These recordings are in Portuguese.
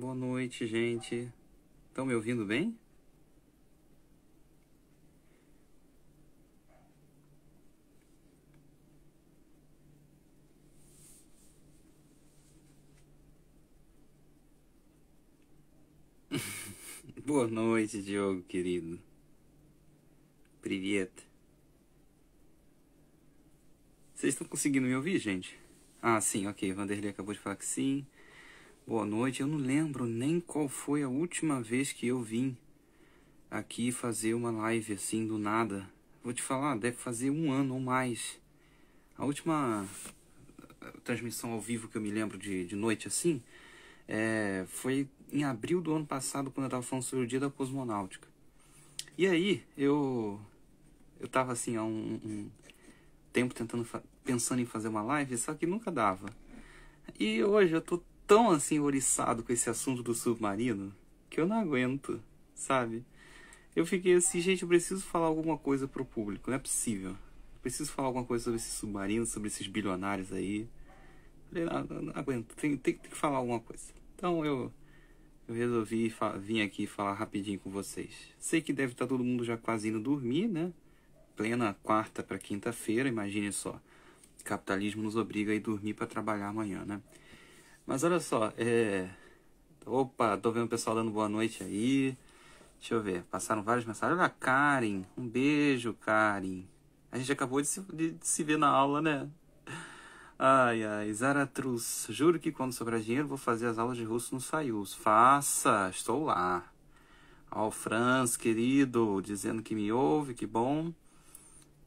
boa noite, gente. Estão me ouvindo bem? Boa noite, Diogo querido. Привет. Vocês estão conseguindo me ouvir, gente? Ah, sim, ok. Vanderlei acabou de falar que sim. Boa noite. Eu não lembro nem qual foi a última vez que eu vim aqui fazer uma live assim do nada. Vou te falar, deve fazer um ano ou mais. A última eh, transmissão ao vivo que eu me lembro de, de noite assim é, foi em abril do ano passado, quando eu estava falando sobre o dia da cosmonáutica. E aí, eu eu tava assim há um, um tempo tentando pensando em fazer uma live, só que nunca dava. E hoje eu tô tão assim oriçado com esse assunto do submarino que eu não aguento, sabe? Eu fiquei assim, gente, eu preciso falar alguma coisa pro público, não é possível. Eu preciso falar alguma coisa sobre esse submarino, sobre esses bilionários aí. Falei, não, não, não aguento, tem, tem, tem, que falar alguma coisa. Então eu, eu resolvi vir aqui falar rapidinho com vocês. Sei que deve estar tá todo mundo já quase indo dormir, né? Plena quarta para quinta-feira, imagine só. capitalismo nos obriga a ir dormir para trabalhar amanhã, né? Mas olha só, é... Opa, tô vendo o pessoal dando boa noite aí. Deixa eu ver, passaram várias mensagens. Olha a Karen, um beijo, Karen. A gente acabou de se, de, de se ver na aula, né? Ai, ai, Zaratruz, juro que quando sobrar dinheiro vou fazer as aulas de russo no Sayus. Faça, estou lá. Ao oh, Franz, querido, dizendo que me ouve, que bom.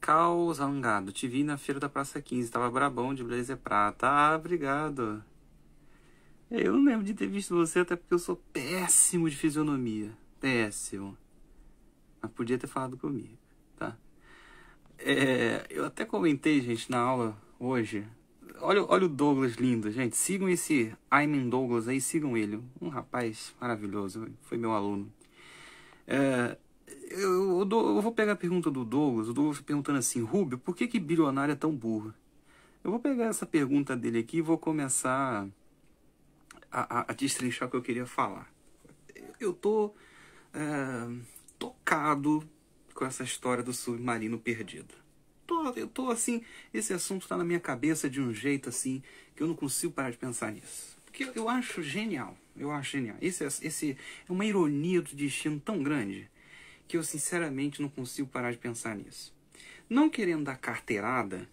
Caos Alongado, te vi na feira da Praça 15, tava brabão de blazer prata. Ah, obrigado. Eu não lembro de ter visto você, até porque eu sou péssimo de fisionomia. Péssimo. Mas podia ter falado comigo, tá? É, eu até comentei, gente, na aula hoje. Olha, olha o Douglas lindo, gente. Sigam esse Ayman Douglas aí, sigam ele. Um rapaz maravilhoso, foi meu aluno. É, eu, eu, eu, vou pegar a pergunta do Douglas. O Douglas perguntando assim: Rubio, por que, que bilionário é tão burro? Eu vou pegar essa pergunta dele aqui e vou começar a, a, destrinchar o que eu queria falar. Eu tô é, tocado com essa história do submarino perdido. Tô, eu tô assim, esse assunto está na minha cabeça de um jeito assim que eu não consigo parar de pensar nisso. Porque eu acho genial, eu acho genial. Esse, esse é uma ironia do destino tão grande que eu sinceramente não consigo parar de pensar nisso. Não querendo dar carteirada,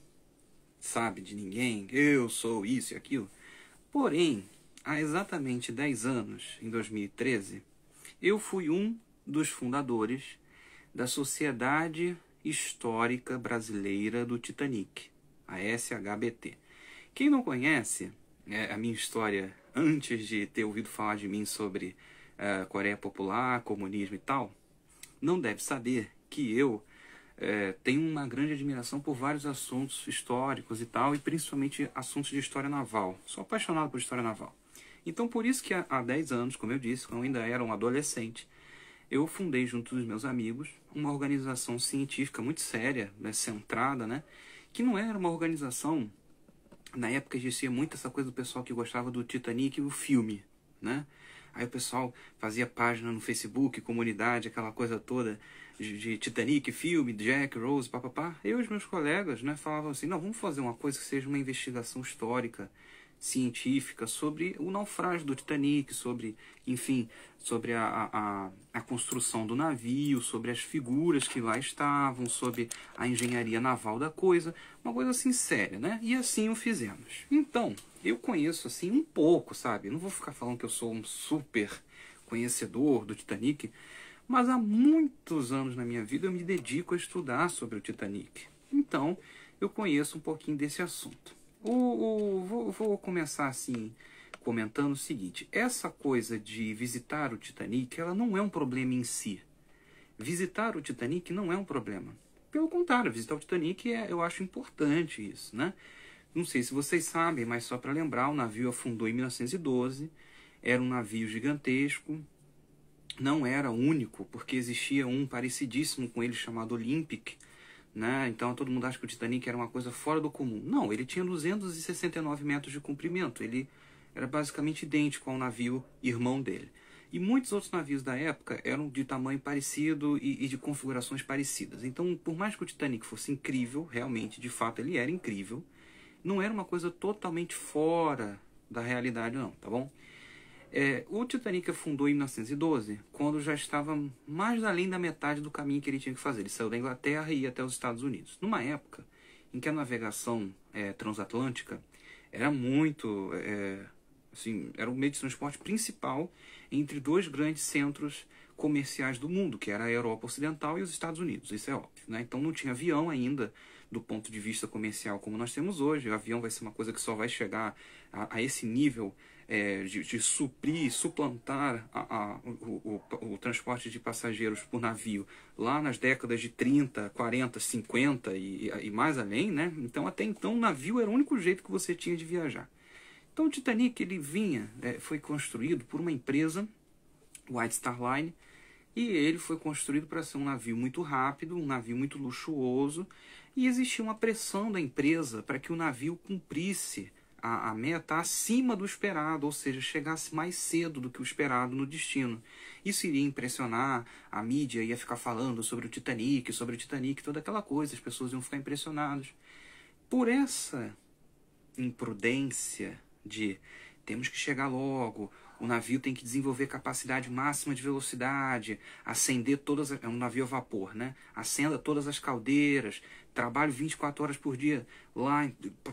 sabe, de ninguém, eu sou isso e aquilo. Porém, há exatamente 10 anos, em 2013, eu fui um dos fundadores da Sociedade Histórica Brasileira do Titanic, a SHBT. Quem não conhece é, a minha história antes de ter ouvido falar de mim sobre uh, Coreia Popular, comunismo e tal, não deve saber que eu é, tenho uma grande admiração por vários assuntos históricos e tal, e principalmente assuntos de história naval. Sou apaixonado por história naval. Então, por isso que há 10 anos, como eu disse, eu ainda era um adolescente, eu fundei junto dos meus amigos uma organização científica muito séria, né, centrada, né, que não era uma organização na época existia muito essa coisa do pessoal que gostava do Titanic e o filme, né? Aí o pessoal fazia página no Facebook, comunidade, aquela coisa toda de, de Titanic, filme, Jack, Rose, papapá. Eu e os meus colegas né, falavam assim, não, vamos fazer uma coisa que seja uma investigação histórica científica sobre o naufrágio do Titanic, sobre, enfim, sobre a, a, a, construção do navio, sobre as figuras que lá estavam, sobre a engenharia naval da coisa, uma coisa assim séria, né? E assim o fizemos. Então, eu conheço assim um pouco, sabe? Não vou ficar falando que eu sou um super conhecedor do Titanic, mas há muitos anos na minha vida eu me dedico a estudar sobre o Titanic. Então, eu conheço um pouquinho desse assunto. O, o vou, vou, começar assim, comentando o seguinte: essa coisa de visitar o Titanic, ela não é um problema em si. Visitar o Titanic não é um problema. Pelo contrário, visitar o Titanic é, eu acho importante isso, né? Não sei se vocês sabem, mas só para lembrar, o navio afundou em 1912. Era um navio gigantesco, não era único, porque existia um parecidíssimo com ele chamado Olympic, né? Então todo mundo acha que o Titanic era uma coisa fora do comum. Não, ele tinha 269 metros de comprimento. Ele era basicamente idêntico ao navio irmão dele. E muitos outros navios da época eram de tamanho parecido e, e, de configurações parecidas. Então, por mais que o Titanic fosse incrível, realmente, de fato ele era incrível, não era uma coisa totalmente fora da realidade, não, tá bom? É, o Titanic afundou em 1912, quando já estava mais além da metade do caminho que ele tinha que fazer. Ele saiu da Inglaterra e ia até os Estados Unidos. Numa época em que a navegação é, transatlântica era muito. É, assim, era o meio de transporte principal entre dois grandes centros comerciais do mundo, que era a Europa Ocidental e os Estados Unidos. Isso é óbvio. Né? Então não tinha avião ainda do ponto de vista comercial como nós temos hoje. O avião vai ser uma coisa que só vai chegar a, a esse nível é, de, de, suprir, suplantar a, a, o, o, o, transporte de passageiros por navio lá nas décadas de 30, 40, 50 e, e mais além, né? Então até então o navio era o único jeito que você tinha de viajar. Então o Titanic ele vinha, é, foi construído por uma empresa, White Star Line, e ele foi construído para ser um navio muito rápido, um navio muito luxuoso, e existia uma pressão da empresa para que o navio cumprisse a, a meta tá acima do esperado, ou seja, chegasse mais cedo do que o esperado no destino. Isso iria impressionar a mídia, ia ficar falando sobre o Titanic, sobre o Titanic, toda aquela coisa, as pessoas iam ficar impressionadas. Por essa imprudência de temos que chegar logo, o navio tem que desenvolver capacidade máxima de velocidade, acender todas. É um navio a vapor, né? Acenda todas as caldeiras, trabalho 24 horas por dia lá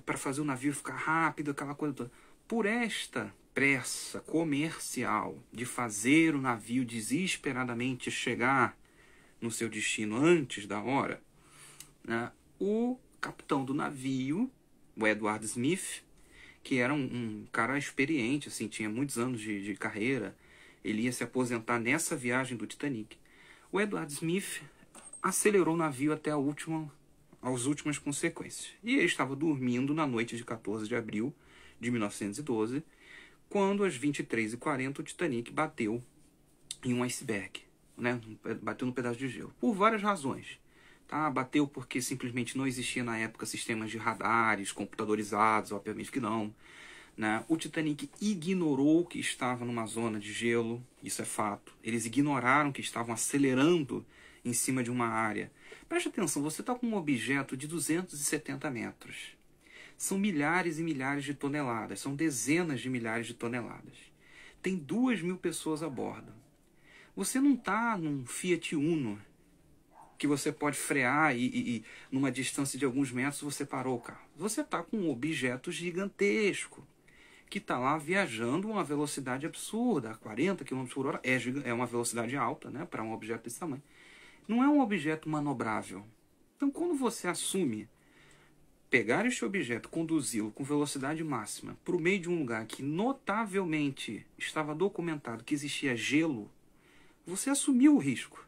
para fazer o navio ficar rápido, aquela coisa toda. Por esta pressa comercial de fazer o navio desesperadamente chegar no seu destino antes da hora, né, o capitão do navio, o Edward Smith, que era um, um cara experiente, assim, tinha muitos anos de, de carreira. Ele ia se aposentar nessa viagem do Titanic. O Edward Smith acelerou o navio até a última, as últimas consequências. E ele estava dormindo na noite de 14 de abril de 1912, quando às 23h40 o Titanic bateu em um iceberg, né? bateu num pedaço de gelo, por várias razões. Ah, bateu porque simplesmente não existia na época sistemas de radares computadorizados, obviamente que não. Né? O Titanic ignorou que estava numa zona de gelo, isso é fato. Eles ignoraram que estavam acelerando em cima de uma área. Preste atenção, você está com um objeto de 270 metros. São milhares e milhares de toneladas, são dezenas de milhares de toneladas. Tem duas mil pessoas a bordo. Você não está num Fiat Uno que você pode frear e, e, e numa distância de alguns metros você parou o carro. Você está com um objeto gigantesco que está lá viajando uma velocidade absurda, 40 km por hora, é, é uma velocidade alta né, para um objeto desse tamanho. Não é um objeto manobrável. Então, quando você assume pegar este objeto, conduzi-lo com velocidade máxima para o meio de um lugar que notavelmente estava documentado que existia gelo, você assumiu o risco.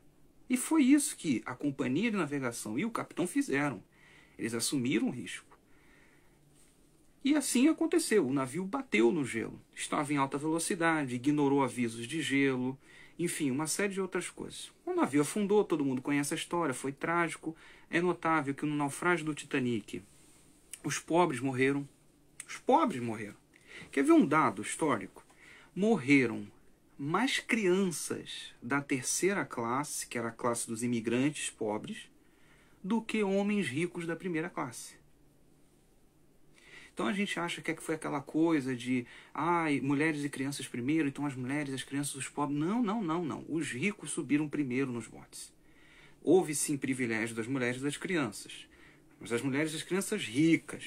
E foi isso que a companhia de navegação e o capitão fizeram. Eles assumiram o risco. E assim aconteceu. O navio bateu no gelo. Estava em alta velocidade, ignorou avisos de gelo, enfim, uma série de outras coisas. O navio afundou, todo mundo conhece a história, foi trágico. É notável que no naufrágio do Titanic, os pobres morreram. Os pobres morreram. Quer ver um dado histórico? Morreram mais crianças da terceira classe, que era a classe dos imigrantes pobres, do que homens ricos da primeira classe. Então a gente acha que é foi aquela coisa de ai, mulheres e crianças primeiro, então as mulheres, as crianças, os pobres. Não, não, não, não. Os ricos subiram primeiro nos botes. Houve sim privilégio das mulheres e das crianças, mas das mulheres e das crianças ricas,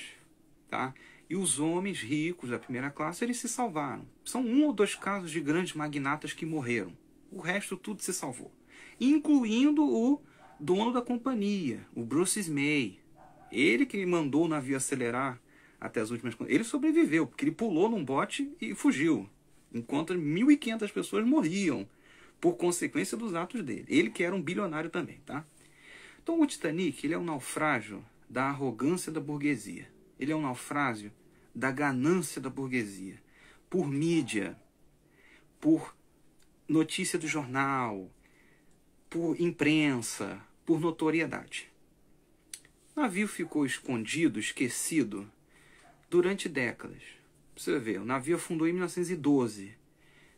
tá? E os homens ricos da primeira classe, eles se salvaram. São um ou dois casos de grandes magnatas que morreram. O resto tudo se salvou. Incluindo o dono da companhia, o Bruce Ismay. Ele que mandou o navio acelerar até as últimas... Ele sobreviveu, porque ele pulou num bote e fugiu. Enquanto 1.500 pessoas morriam por consequência dos atos dele. Ele que era um bilionário também, tá? Então o Titanic ele é um naufrágio da arrogância da burguesia ele é um naufrágio da ganância da burguesia por mídia, por notícia do jornal, por imprensa, por notoriedade. O navio ficou escondido, esquecido, durante décadas. Você vê, o navio afundou em 1912.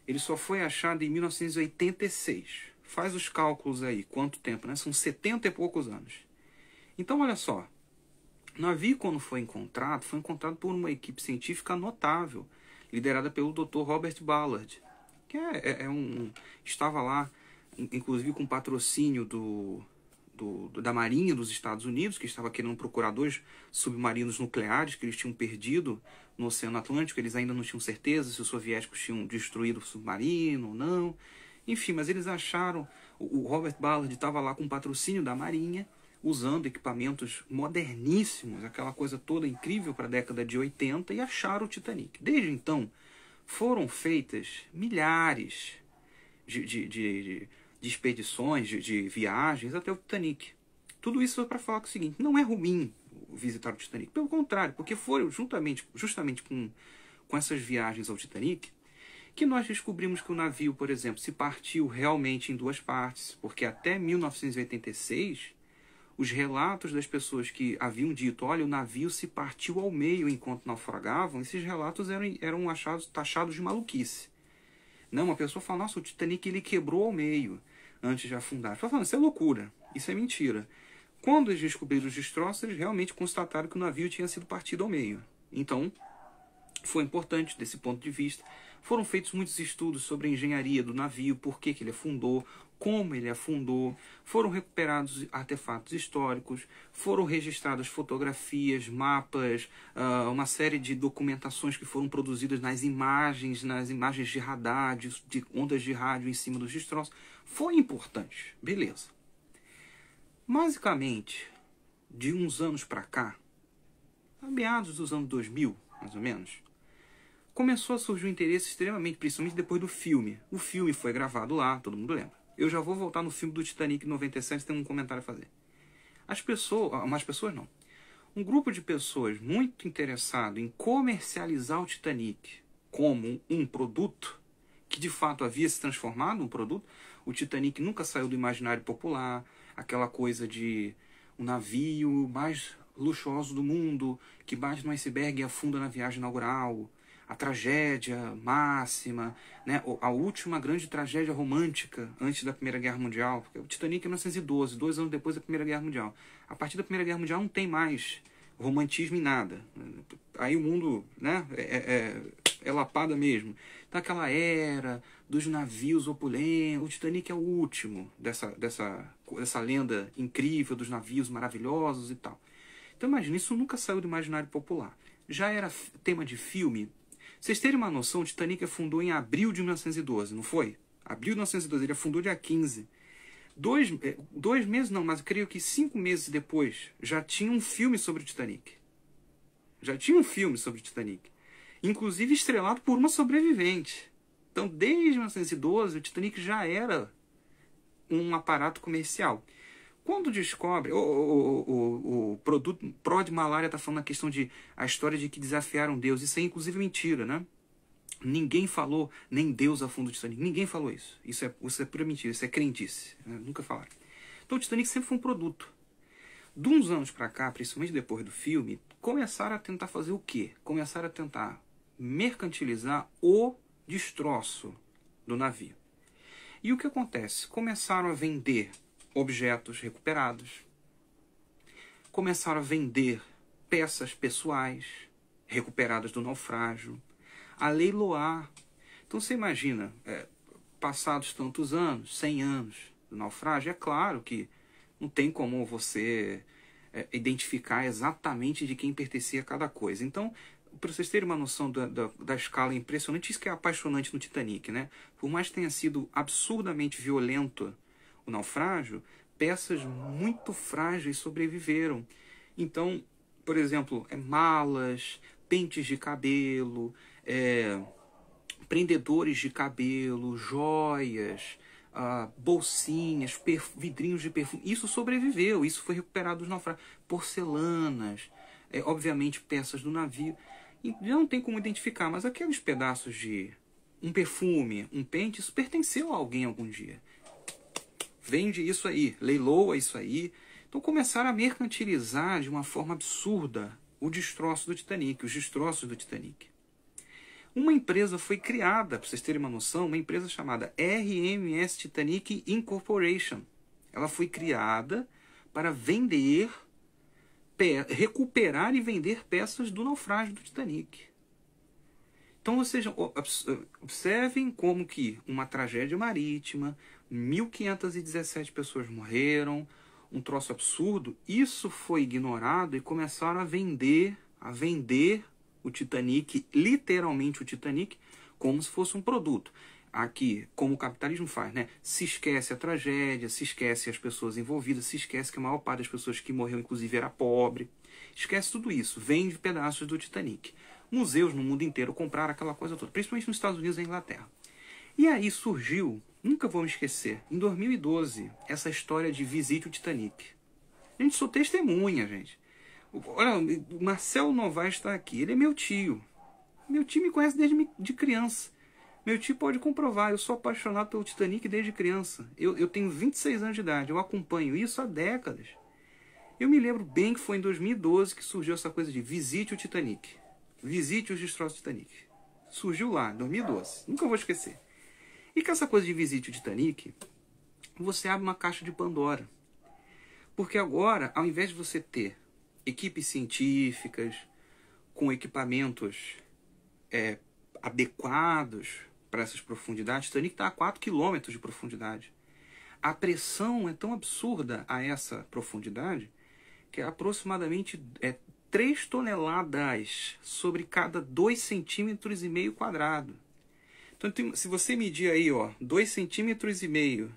Ele só foi achado em 1986. Faz os cálculos aí, quanto tempo, né? São 70 e poucos anos. Então, olha só, o navio, quando foi encontrado, foi encontrado por uma equipe científica notável, liderada pelo Dr. Robert Ballard, que é, é, é um, estava lá, inclusive com patrocínio do, do, da Marinha dos Estados Unidos, que estava querendo procurar dois submarinos nucleares que eles tinham perdido no Oceano Atlântico. Eles ainda não tinham certeza se os soviéticos tinham destruído o submarino ou não. Enfim, mas eles acharam, o Robert Ballard estava lá com patrocínio da Marinha usando equipamentos moderníssimos, aquela coisa toda incrível para a década de 80, e acharam o Titanic. Desde então, foram feitas milhares de, de, de, de expedições, de, de viagens até o Titanic. Tudo isso foi para falar é o seguinte: não é ruim visitar o Titanic. Pelo contrário, porque foram juntamente, justamente com, com essas viagens ao Titanic que nós descobrimos que o navio, por exemplo, se partiu realmente em duas partes, porque até 1986 os relatos das pessoas que haviam dito, olha, o navio se partiu ao meio enquanto naufragavam, esses relatos eram, eram achados, taxados de maluquice. Não, né? uma pessoa fala, nossa, o Titanic ele quebrou ao meio antes de afundar. Fala, isso é loucura, isso é mentira. Quando eles descobriram os destroços, eles realmente constataram que o navio tinha sido partido ao meio. Então, foi importante, desse ponto de vista, foram feitos muitos estudos sobre a engenharia do navio, por que, que ele afundou, como ele afundou, foram recuperados artefatos históricos, foram registradas fotografias, mapas, ah, uma série de documentações que foram produzidas nas imagens, nas imagens de radar, de, ondas de rádio em cima dos destroços. Foi importante, beleza. Basicamente, de uns anos para cá, a meados dos anos 2000, mais ou menos, começou a surgir um interesse extremamente, principalmente depois do filme. O filme foi gravado lá, todo mundo lembra. Eu já vou voltar no filme do Titanic 97, tem um comentário a fazer. As pessoas, ah, mais pessoas não. Um grupo de pessoas muito interessado em comercializar o Titanic como um produto que de fato havia se transformado um produto. O Titanic nunca saiu do imaginário popular, aquela coisa de o um navio mais luxuoso do mundo, que bate no iceberg e afunda na viagem inaugural, a tragédia máxima, né, a última grande tragédia romântica antes da Primeira Guerra Mundial, porque o Titanic é 1912, dois anos depois da Primeira Guerra Mundial. A partir da Primeira Guerra Mundial não tem mais romantismo em nada. Aí o mundo né, é, é, é, é lapada mesmo. Então aquela era dos navios opulentos, o Titanic é o último dessa, dessa, dessa lenda incrível dos navios maravilhosos e tal. Então imagina, isso nunca saiu do imaginário popular. Já era tema de filme vocês terem uma noção, o Titanic afundou em abril de 1912, não foi? Abril de 1912, ele afundou dia 15. Dois, é, dois meses não, mas creio que cinco meses depois já tinha um filme sobre o Titanic. Já tinha um filme sobre o Titanic. Inclusive estrelado por uma sobrevivente. Então, desde 1912, o Titanic já era um aparato comercial. Quando descobre, o, o, o, o produto pró de malária está falando a questão de a história de que desafiaram Deus. Isso é inclusive mentira, né? Ninguém falou, nem Deus a fundo Titanic. Ninguém falou isso. Isso é, isso é pura mentira, isso é crendice. Né? Nunca falaram. Então o Titanic sempre foi um produto. De uns anos para cá, principalmente depois do filme, começaram a tentar fazer o quê? Começaram a tentar mercantilizar o destroço do navio. E o que acontece? Começaram a vender objetos recuperados, começaram a vender peças pessoais recuperadas do naufrágio, a leiloar. Então você imagina, é, passados tantos anos, 100 anos do naufrágio, é claro que não tem como você é, identificar exatamente de quem pertencia cada coisa. Então, para vocês terem uma noção da, da, da, escala é impressionante, isso que é apaixonante no Titanic, né? Por mais que tenha sido absurdamente violento o naufrágio, peças muito frágeis sobreviveram. Então, por exemplo, é, malas, pentes de cabelo, é, prendedores de cabelo, joias, ah, bolsinhas, vidrinhos de perfume. Isso sobreviveu, isso foi recuperado dos naufrágios. Porcelanas, é, obviamente peças do navio. E não tem como identificar, mas aqueles pedaços de um perfume, um pente, isso pertenceu a alguém algum dia vende isso aí, leiloa isso aí. Então começaram a mercantilizar de uma forma absurda o destroço do Titanic, os destroços do Titanic. Uma empresa foi criada, para vocês terem uma noção, uma empresa chamada RMS Titanic Incorporation. Ela foi criada para vender, recuperar e vender peças do naufrágio do Titanic. Então, vocês observem como que uma tragédia marítima, 1.517 pessoas morreram, um troço absurdo. Isso foi ignorado e começaram a vender, a vender o Titanic, literalmente o Titanic, como se fosse um produto. Aqui, como o capitalismo faz, né? Se esquece a tragédia, se esquece as pessoas envolvidas, se esquece que a maior parte das pessoas que morreu, inclusive, era pobre. Esquece tudo isso, vende pedaços do Titanic. Museus no mundo inteiro compraram aquela coisa toda, principalmente nos Estados Unidos e na Inglaterra. E aí surgiu Nunca vou me esquecer. Em 2012, essa história de Visite o Titanic. A gente, sou testemunha, gente. Olha, o Marcel Novaes está aqui. Ele é meu tio. Meu tio me conhece desde de criança. Meu tio pode comprovar. Eu sou apaixonado pelo Titanic desde criança. Eu, eu tenho 26 anos de idade. Eu acompanho isso há décadas. Eu me lembro bem que foi em 2012 que surgiu essa coisa de visite o Titanic. Visite os destroços do Titanic. Surgiu lá, 2012. Nunca vou esquecer. E com essa coisa de visite o Titanic, você abre uma caixa de Pandora. Porque agora, ao invés de você ter equipes científicas com equipamentos é, adequados para essas profundidades, Titanic está a 4 quilômetros de profundidade. A pressão é tão absurda a essa profundidade que é aproximadamente é, 3 toneladas sobre cada 2 centímetros e meio quadrado. Então, se você medir aí, ó, dois centímetros e meio,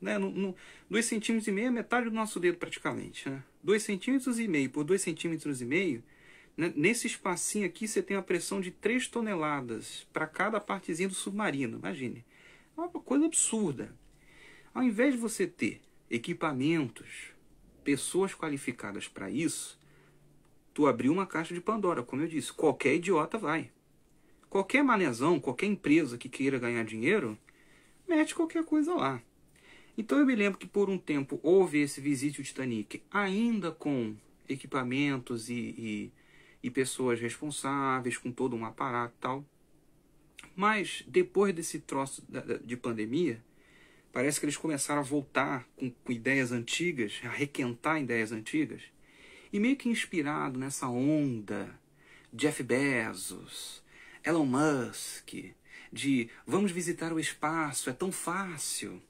né? No, no, centímetros e meio é metade do nosso dedo praticamente, né? 2 centímetros e meio por dois centímetros e meio, né? nesse espacinho aqui você tem uma pressão de 3 toneladas para cada partezinha do submarino, imagine. É uma coisa absurda. Ao invés de você ter equipamentos, pessoas qualificadas para isso, tu abriu uma caixa de Pandora, como eu disse, qualquer idiota vai. Qualquer manezão, qualquer empresa que queira ganhar dinheiro, mete qualquer coisa lá. Então eu me lembro que por um tempo houve esse Visite ao Titanic, ainda com equipamentos e, e, e pessoas responsáveis, com todo um aparato e tal. Mas depois desse troço de pandemia, parece que eles começaram a voltar com, com ideias antigas, a requentar ideias antigas. E meio que inspirado nessa onda, Jeff Bezos, Elon Musk, de vamos visitar o espaço, é tão fácil.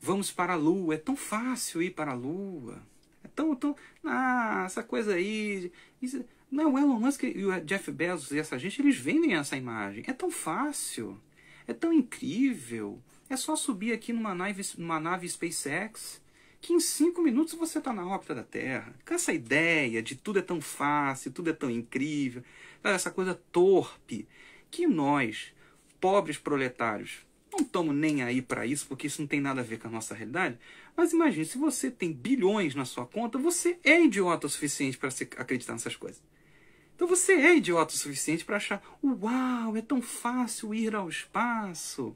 Vamos para a lua, é tão fácil ir para a lua. É tão, tão. Ah, essa coisa aí. Isso, não, o Elon Musk e o Jeff Bezos e essa gente, eles vendem essa imagem. É tão fácil. É tão incrível. É só subir aqui numa nave, numa nave SpaceX que em cinco minutos você está na órbita da Terra. Com essa ideia de tudo é tão fácil, tudo é tão incrível, essa coisa torpe que nós, pobres proletários, não estamos nem aí para isso, porque isso não tem nada a ver com a nossa realidade. Mas imagine, se você tem bilhões na sua conta, você é idiota o suficiente para acreditar nessas coisas. Então você é idiota o suficiente para achar: uau, é tão fácil ir ao espaço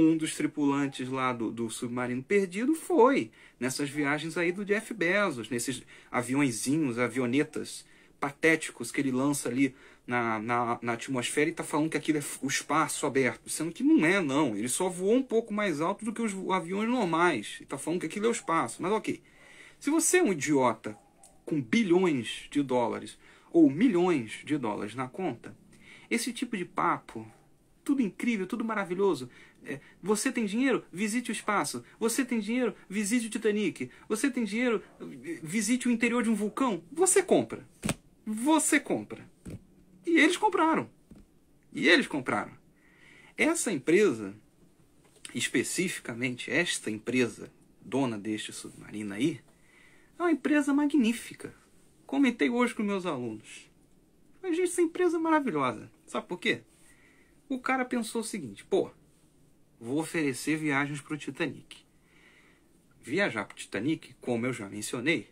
um dos tripulantes lá do, do, submarino perdido foi nessas viagens aí do Jeff Bezos, nesses aviõezinhos, avionetas patéticos que ele lança ali na, na, na atmosfera e está falando que aquilo é o espaço aberto, sendo que não é, não. Ele só voou um pouco mais alto do que os aviões normais. e está falando que aquilo é o espaço. Mas ok. Se você é um idiota com bilhões de dólares ou milhões de dólares na conta, esse tipo de papo, tudo incrível, tudo maravilhoso, é, você tem dinheiro? Visite o espaço. Você tem dinheiro? Visite o Titanic. Você tem dinheiro? Visite o interior de um vulcão. Você compra. Você compra. E eles compraram. E eles compraram. Essa empresa, especificamente esta empresa, dona deste submarino aí, é uma empresa magnífica. Comentei hoje com meus alunos. Mas, gente, essa empresa é maravilhosa. Sabe por quê? O cara pensou o seguinte: pô, vou oferecer viagens para o Titanic. Viajar para o Titanic, como eu já mencionei,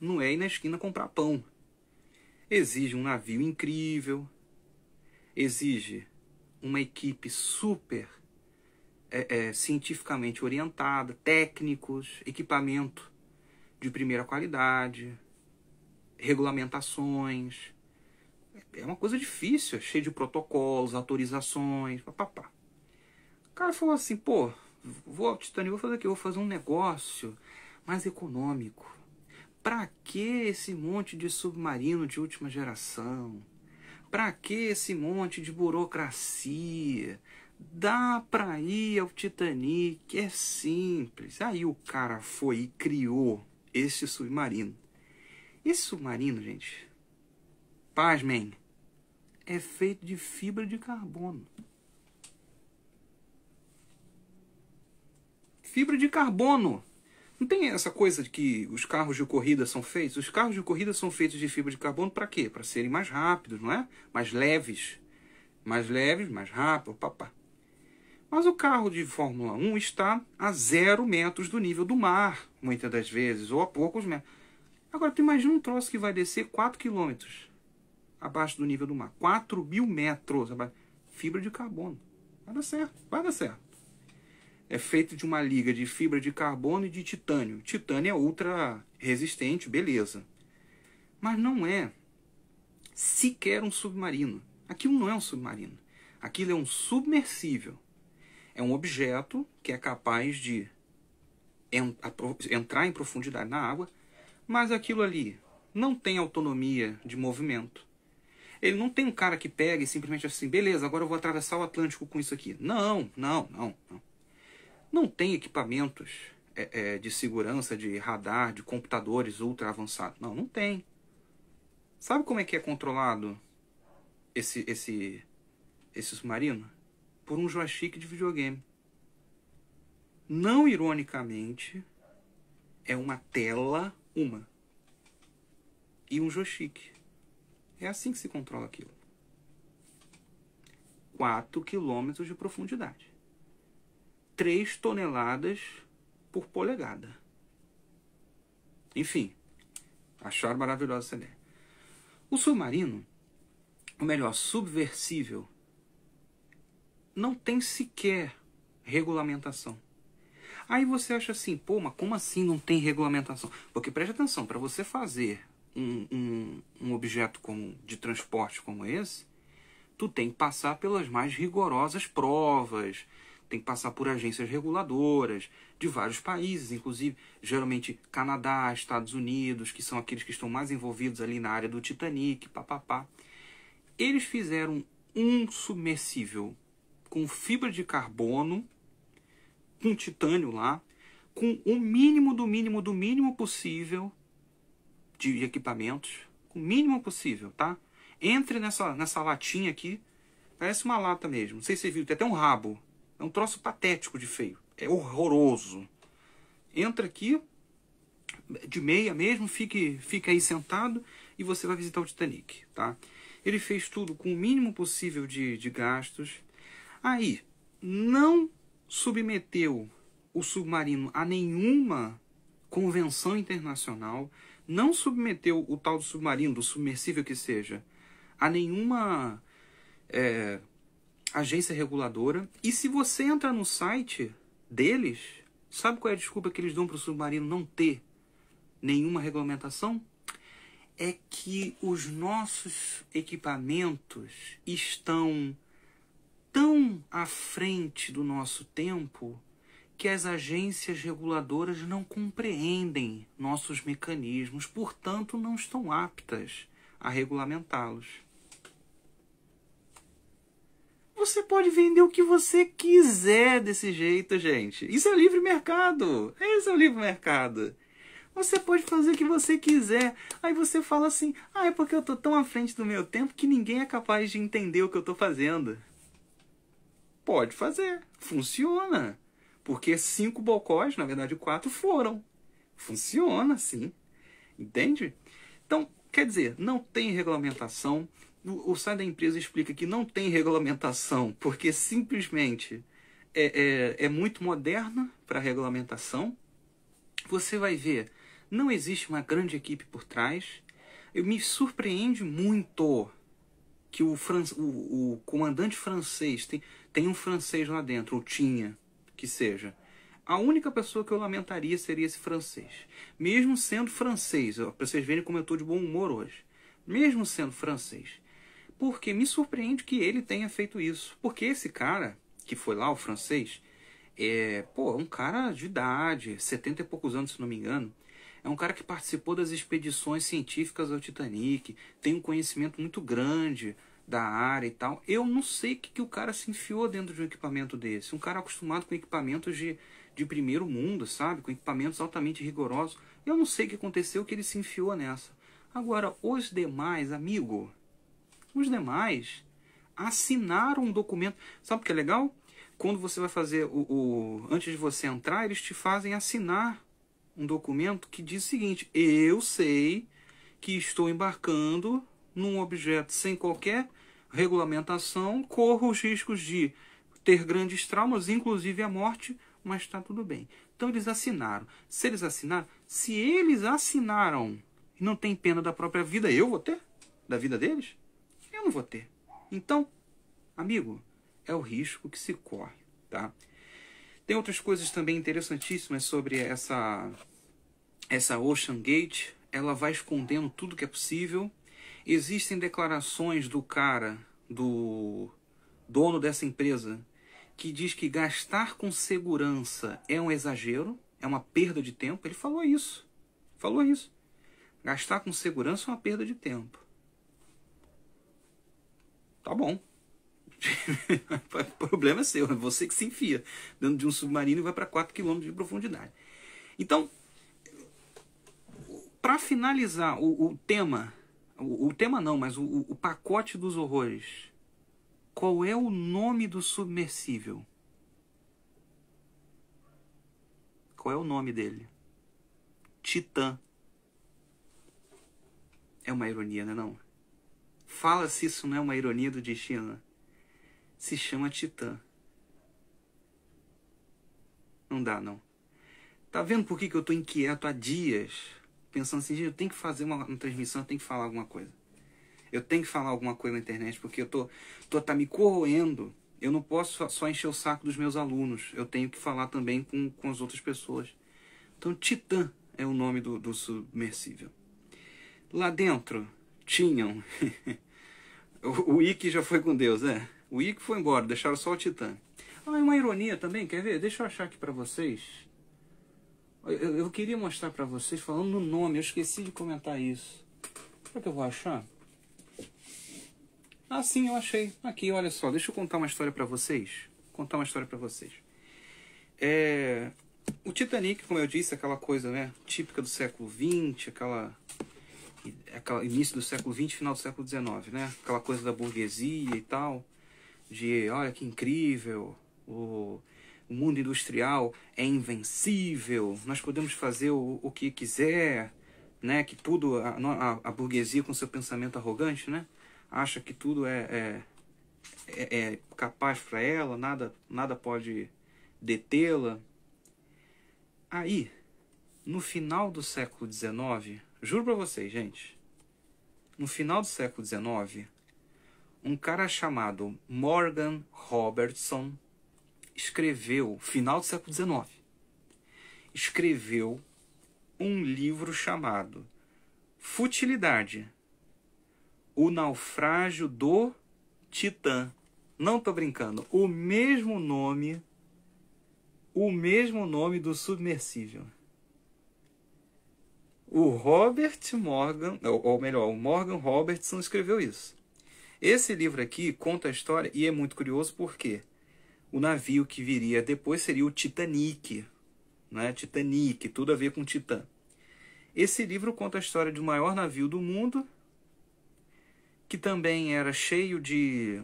não é ir na esquina comprar pão. Exige um navio incrível, exige uma equipe super é, é, cientificamente orientada, técnicos, equipamento de primeira qualidade, regulamentações. É uma coisa difícil, é cheio de protocolos, autorizações, papapá cara falou assim, pô, vou ao Titanic, vou fazer o quê? Vou fazer um negócio mais econômico. Pra que esse monte de submarino de última geração? Pra que esse monte de burocracia? Dá pra ir ao Titanic, é simples. Aí o cara foi e criou esse submarino. Esse submarino, gente, pasmem, é feito de fibra de carbono. Fibra de carbono. Não tem essa coisa de que os carros de corrida são feitos? Os carros de corrida são feitos de fibra de carbono para quê? Para serem mais rápidos, não é? Mais leves. Mais leves, mais rápido, papá. Mas o carro de Fórmula 1 está a zero metros do nível do mar, muitas das vezes, ou a poucos metros. Agora, tu imagina um troço que vai descer 4 quilômetros abaixo do nível do mar. 4 mil metros abaixo. Fibra de carbono. Vai dar certo, vai dar certo é feito de uma liga de fibra de carbono e de titânio. Titânio é ultra resistente, beleza. Mas não é sequer um submarino. Aquilo não é um submarino. Aquilo é um submersível. É um objeto que é capaz de entrar em profundidade na água, mas aquilo ali não tem autonomia de movimento. Ele não tem um cara que pega e simplesmente assim, beleza, agora eu vou atravessar o Atlântico com isso aqui. Não, não, não, não não tem equipamentos é, é, de segurança, de radar, de computadores ultra avançados. Não, não tem. Sabe como é que é controlado esse, esse, esse submarino? Por um joystick de videogame. Não ironicamente, é uma tela uma. E um joystick. É assim que se controla aquilo. 4 quilômetros de profundidade. 3 toneladas por polegada. Enfim, acharam maravilhosa essa ideia. O submarino, ou melhor, subversível, não tem sequer regulamentação. Aí você acha assim, pô, mas como assim não tem regulamentação? Porque preste atenção, para você fazer um, um, um objeto como, de transporte como esse, tu tem que passar pelas mais rigorosas provas, tem que passar por agências reguladoras de vários países, inclusive geralmente Canadá, Estados Unidos, que são aqueles que estão mais envolvidos ali na área do Titanic, papapá. Eles fizeram um submersível com fibra de carbono, com titânio lá, com o mínimo do mínimo do mínimo possível de equipamentos, com o mínimo possível, tá? Entre nessa, nessa latinha aqui, parece uma lata mesmo, não sei se você viu, tem até um rabo, é um troço patético de feio. É horroroso. Entra aqui, de meia mesmo, fique, fica aí sentado e você vai visitar o Titanic, tá? Ele fez tudo com o mínimo possível de, de gastos. Aí, não submeteu o submarino a nenhuma convenção internacional, não submeteu o tal do submarino, do submersível que seja, a nenhuma é, agência reguladora. E se você entrar no site deles, sabe qual é a desculpa que eles dão para o submarino não ter nenhuma regulamentação? É que os nossos equipamentos estão tão à frente do nosso tempo que as agências reguladoras não compreendem nossos mecanismos, portanto, não estão aptas a regulamentá-los. Você pode vender o que você quiser desse jeito, gente. Isso é o livre mercado. Esse é o livre mercado. Você pode fazer o que você quiser. Aí você fala assim: ah, é porque eu tô tão à frente do meu tempo que ninguém é capaz de entender o que eu tô fazendo. Pode fazer. Funciona. Porque cinco bocós, na verdade quatro, foram. Funciona, sim. Entende? Então, quer dizer, não tem regulamentação, o, site da empresa explica que não tem regulamentação, porque simplesmente é, é, é muito moderna para regulamentação. Você vai ver, não existe uma grande equipe por trás. Eu me surpreende muito que o, fran o, o comandante francês tem, tem um francês lá dentro, ou tinha que seja. A única pessoa que eu lamentaria seria esse francês. Mesmo sendo francês, para vocês verem como eu estou de bom humor hoje. Mesmo sendo francês, porque me surpreende que ele tenha feito isso. Porque esse cara, que foi lá, o francês, é, pô, é um cara de idade, 70 e poucos anos, se não me engano. É um cara que participou das expedições científicas ao Titanic, tem um conhecimento muito grande da área e tal. Eu não sei o que, que o cara se enfiou dentro de um equipamento desse. Um cara acostumado com equipamentos de, de primeiro mundo, sabe? Com equipamentos altamente rigorosos. Eu não sei o que aconteceu, que ele se enfiou nessa. Agora, os demais, amigo, os demais assinaram um documento. Sabe o que é legal? Quando você vai fazer o, o, Antes de você entrar, eles te fazem assinar um documento que diz o seguinte: eu sei que estou embarcando num objeto sem qualquer regulamentação, corro os riscos de ter grandes traumas, inclusive a morte, mas está tudo bem. Então eles assinaram. Se eles assinaram, se eles assinaram e não tem pena da própria vida, eu vou ter? Da vida deles? não vou ter. Então, amigo, é o risco que se corre, tá? Tem outras coisas também interessantíssimas sobre essa essa Ocean Gate, ela vai escondendo tudo que é possível. Existem declarações do cara, do dono dessa empresa, que diz que gastar com segurança é um exagero, é uma perda de tempo. Ele falou isso. Falou isso. Gastar com segurança é uma perda de tempo. Tá bom. o problema é seu, é você que se enfia dentro de um submarino e vai para 4 quilômetros de profundidade. Então, para finalizar o, o tema, o, o, tema não, mas o, o pacote dos horrores, qual é o nome do submersível? Qual é o nome dele? Titã. É uma ironia, né, não é? Não? Fala se isso não é uma ironia do destino. Se chama Titã. Não dá, não. Tá vendo por que, que eu tô inquieto há dias? Pensando assim, eu tenho que fazer uma, uma transmissão, eu tenho que falar alguma coisa. Eu tenho que falar alguma coisa na internet, porque eu tô, tô tá me corroendo. Eu não posso só, só encher o saco dos meus alunos. Eu tenho que falar também com, com as outras pessoas. Então, Titã é o nome do, do submersível. Lá dentro, tinham. o, Ike já foi com Deus, é. O Ike foi embora, deixaram só o Titã. Ah, é uma ironia também, quer ver? Deixa eu achar aqui para vocês. Eu, eu, queria mostrar para vocês, falando no nome, eu esqueci de comentar isso. Será que eu vou achar? Ah, sim, eu achei. Aqui, olha só, deixa eu contar uma história para vocês. Vou contar uma história para vocês. É... O Titanic, como eu disse, aquela coisa né, típica do século XX, aquela início do século XX, final do século XIX, né? Aquela coisa da burguesia e tal, de olha que incrível, o, o mundo industrial é invencível, nós podemos fazer o, o que quiser, né? Que tudo, a, a, a, burguesia com seu pensamento arrogante, né? Acha que tudo é, é, é, é capaz para ela, nada, nada pode detê-la. Aí, no final do século XIX, Juro para vocês, gente. No final do século XIX, um cara chamado Morgan Robertson escreveu, final do século XIX, escreveu um livro chamado Futilidade: O Naufrágio do Titã. Não tô brincando, o mesmo nome, o mesmo nome do submersível. O Robert Morgan, ou melhor, o Morgan Robertson escreveu isso. Esse livro aqui conta a história e é muito curioso porque o navio que viria depois seria o Titanic, né? Titanic, tudo a ver com Titã. Esse livro conta a história do maior navio do mundo, que também era cheio de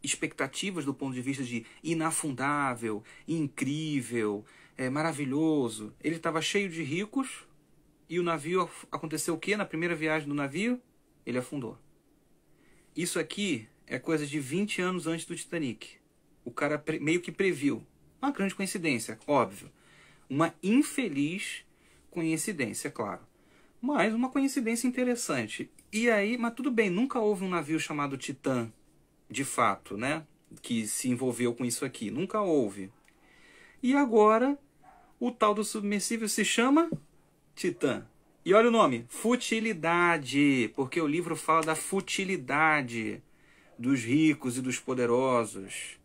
expectativas do ponto de vista de inafundável, incrível, é, maravilhoso. Ele estava cheio de ricos, e o navio aconteceu o quê na primeira viagem do navio? Ele afundou. Isso aqui é coisa de 20 anos antes do Titanic. O cara meio que previu. Uma grande coincidência, óbvio. Uma infeliz coincidência, é claro. Mas uma coincidência interessante. E aí, mas tudo bem, nunca houve um navio chamado Titã, de fato, né? Que se envolveu com isso aqui. Nunca houve. E agora, o tal do submersível se chama Titã. E olha o nome: Futilidade, porque o livro fala da futilidade dos ricos e dos poderosos.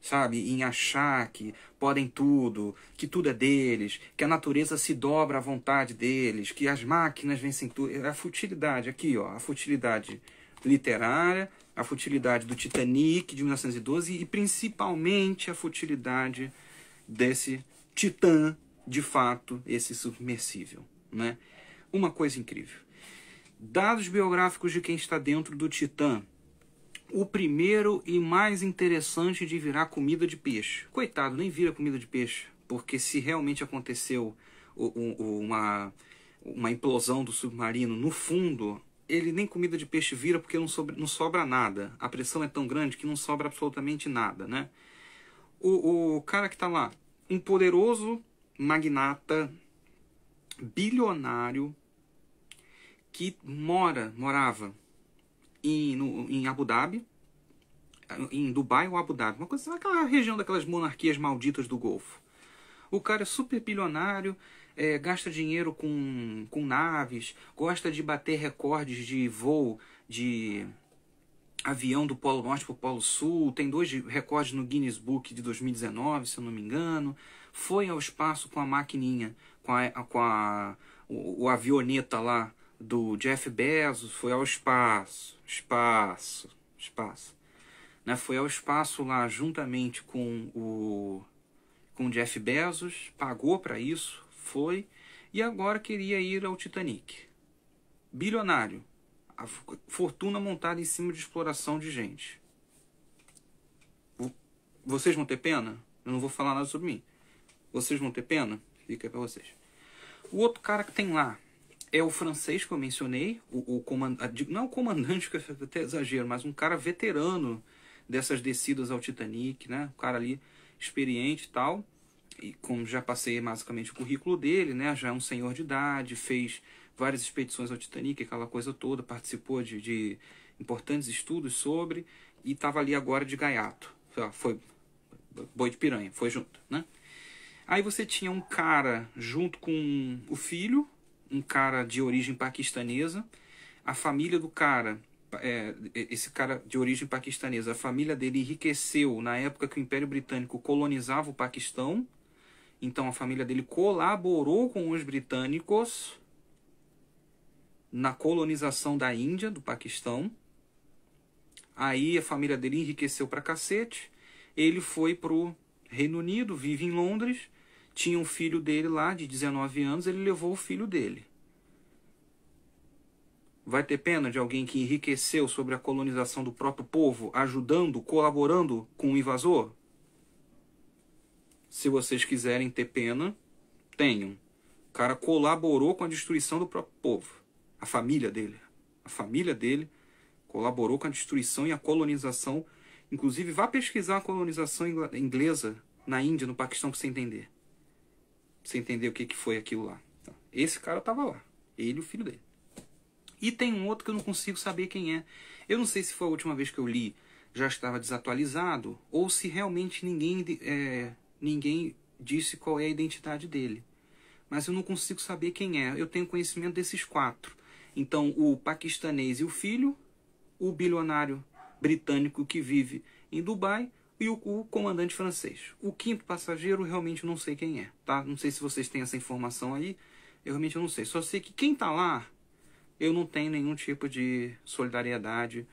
Sabe, em achar que podem tudo, que tudo é deles, que a natureza se dobra à vontade deles, que as máquinas vencem tudo. É a futilidade, aqui, ó, a futilidade literária, a futilidade do Titanic de 1912 e principalmente a futilidade desse Titã de fato esse submersível. Né? Uma coisa incrível. Dados biográficos de quem está dentro do Titã. O primeiro e mais interessante de virar comida de peixe. Coitado, nem vira comida de peixe, porque se realmente aconteceu uma, uma implosão do submarino no fundo, ele nem comida de peixe vira porque não sobra, não sobra nada. A pressão é tão grande que não sobra absolutamente nada, né? O, o cara que está lá, um poderoso magnata bilionário que mora, morava em, no, em Abu Dhabi, em Dubai ou Abu Dhabi, uma coisa, assim, aquela região daquelas monarquias malditas do Golfo. O cara é super bilionário, é, gasta dinheiro com, com naves, gosta de bater recordes de voo de avião do Polo Norte para o Polo Sul, tem dois recordes no Guinness Book de 2019, se eu não me engano foi ao espaço com a maquininha, com a, com a o, o avioneta lá do Jeff Bezos, foi ao espaço, espaço, espaço. Né, foi ao espaço lá juntamente com o com o Jeff Bezos, pagou para isso, foi e agora queria ir ao Titanic. Bilionário, a fortuna montada em cima de exploração de gente. Vocês vão ter pena? Eu não vou falar nada sobre mim. Vocês vão ter pena? Fica para vocês. O outro cara que tem lá é o francês que eu mencionei, o, o comand... Ah, não é o comandante, que é até exagero, mas um cara veterano dessas descidas ao Titanic, né? Um cara ali experiente e tal. E como já passei basicamente o currículo dele, né? Já é um senhor de idade, fez várias expedições ao Titanic, aquela coisa toda, participou de, de importantes estudos sobre e estava ali agora de gaiato. Foi boi de piranha, foi junto, né? Aí você tinha um cara junto com o filho, um cara de origem paquistanesa, a família do cara, é, esse cara de origem paquistanesa, a família dele enriqueceu na época que o Império Britânico colonizava o Paquistão, então a família dele colaborou com os britânicos na colonização da Índia, do Paquistão. Aí a família dele enriqueceu pra cacete. Ele foi pro Reino Unido, vive em Londres tinha um filho dele lá de 19 anos, ele levou o filho dele. Vai ter pena de alguém que enriqueceu sobre a colonização do próprio povo, ajudando, colaborando com o invasor? Se vocês quiserem ter pena, tenham. O cara colaborou com a destruição do próprio povo, a família dele. A família dele colaborou com a destruição e a colonização. Inclusive, vá pesquisar a colonização inglesa na Índia, no Paquistão, para você entender você entender o que, que foi aquilo lá. Então, esse cara tava lá. Ele e o filho dele. E tem um outro que eu não consigo saber quem é. Eu não sei se foi a última vez que eu li já estava desatualizado ou se realmente ninguém, é, ninguém disse qual é a identidade dele. Mas eu não consigo saber quem é. Eu tenho conhecimento desses quatro. Então, o paquistanês e o filho, o bilionário britânico que vive em Dubai, e o, o, comandante francês. O quinto passageiro eu realmente não sei quem é, tá? Não sei se vocês têm essa informação aí. Eu realmente não sei. Só sei que quem tá lá, eu não tenho nenhum tipo de solidariedade,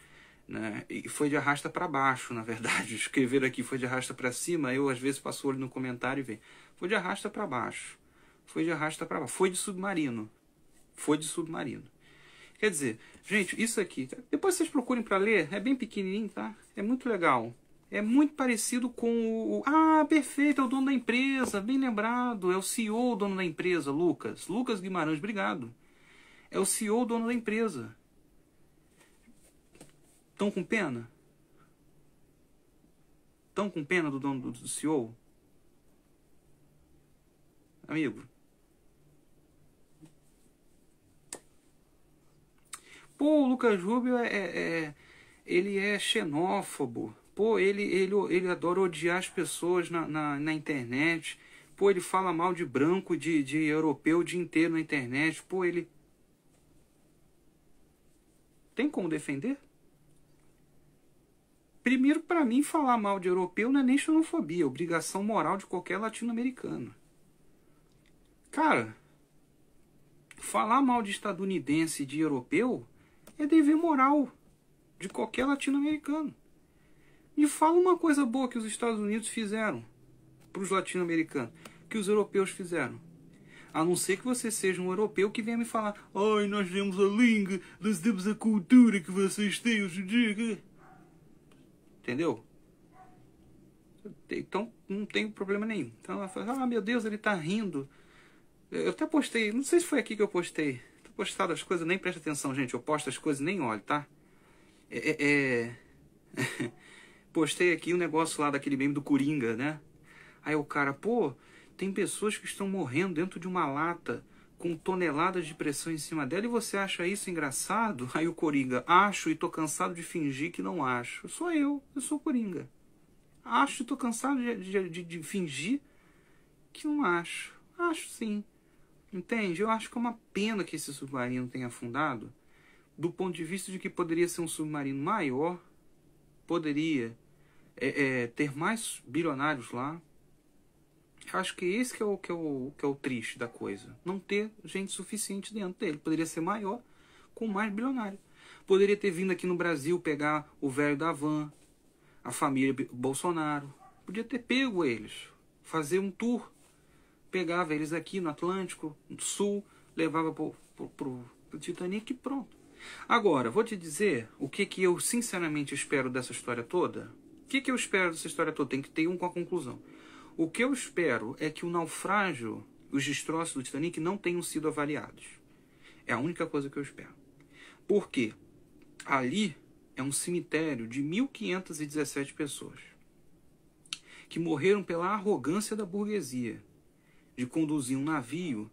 né? E foi de arrasta para baixo, na verdade. Escrever aqui foi de arrasta para cima, eu às vezes passo o olho no comentário e vejo. Foi de arrasta para baixo. Foi de arrasta para baixo. Foi de submarino. Foi de submarino. Quer dizer, gente, isso aqui, depois vocês procurem para ler, é bem pequenininho, tá? É muito legal é muito parecido com o. Ah, perfeito, é o dono da empresa, bem lembrado. É o CEO, o dono da empresa, Lucas. Lucas Guimarães, obrigado. É o CEO, o dono da empresa. Estão com pena? Estão com pena do dono do CEO? Amigo. Pô, o Lucas Rubio é, é, é ele é xenófobo. Pô, ele, ele, ele adora odiar as pessoas na, na, na internet. Pô, ele fala mal de branco, de, de europeu o dia inteiro na internet. Pô, ele. Tem como defender? Primeiro, para mim, falar mal de europeu não é nem xenofobia, é obrigação moral de qualquer latino-americano. Cara, falar mal de estadunidense e de europeu é dever moral de qualquer latino-americano. Me fala uma coisa boa que os Estados Unidos fizeram para os latino-americanos, que os europeus fizeram. A não ser que você seja um europeu que venha me falar: Ai, nós temos a língua, nós temos a cultura que vocês têm hoje em dia. Entendeu? Então não tem problema nenhum. Então ela fala: Ah, meu Deus, ele está rindo. Eu até postei, não sei se foi aqui que eu postei. Tô postado as coisas, nem presta atenção, gente. Eu posto as coisas nem olho, tá? É. é, é... postei aqui um negócio lá daquele meme do Coringa, né? Aí o cara, pô, tem pessoas que estão morrendo dentro de uma lata com toneladas de pressão em cima dela e você acha isso engraçado? Aí o Coringa, acho e tô cansado de fingir que não acho. Sou eu, eu sou o Coringa. Acho e tô cansado de, de, de fingir que não acho. Acho sim. Entende? Eu acho que é uma pena que esse submarino tenha afundado, do ponto de vista de que poderia ser um submarino maior, poderia é, é, ter mais bilionários lá. Eu acho que esse que é, o, que, é o, que é o triste da coisa. Não ter gente suficiente dentro dele. Poderia ser maior com mais bilionário. Poderia ter vindo aqui no Brasil pegar o velho da van, a família Bolsonaro. Podia ter pego eles, fazer um tour. Pegava eles aqui no Atlântico, no Sul, levava pro, pro, pro, pro Titanic e pronto. Agora, vou te dizer o que, que eu sinceramente espero dessa história toda que, que eu espero dessa história toda? Tem que ter um com a conclusão. O que eu espero é que o naufrágio, os destroços do Titanic não tenham sido avaliados. É a única coisa que eu espero. Porque ali é um cemitério de 1.517 pessoas que morreram pela arrogância da burguesia de conduzir um navio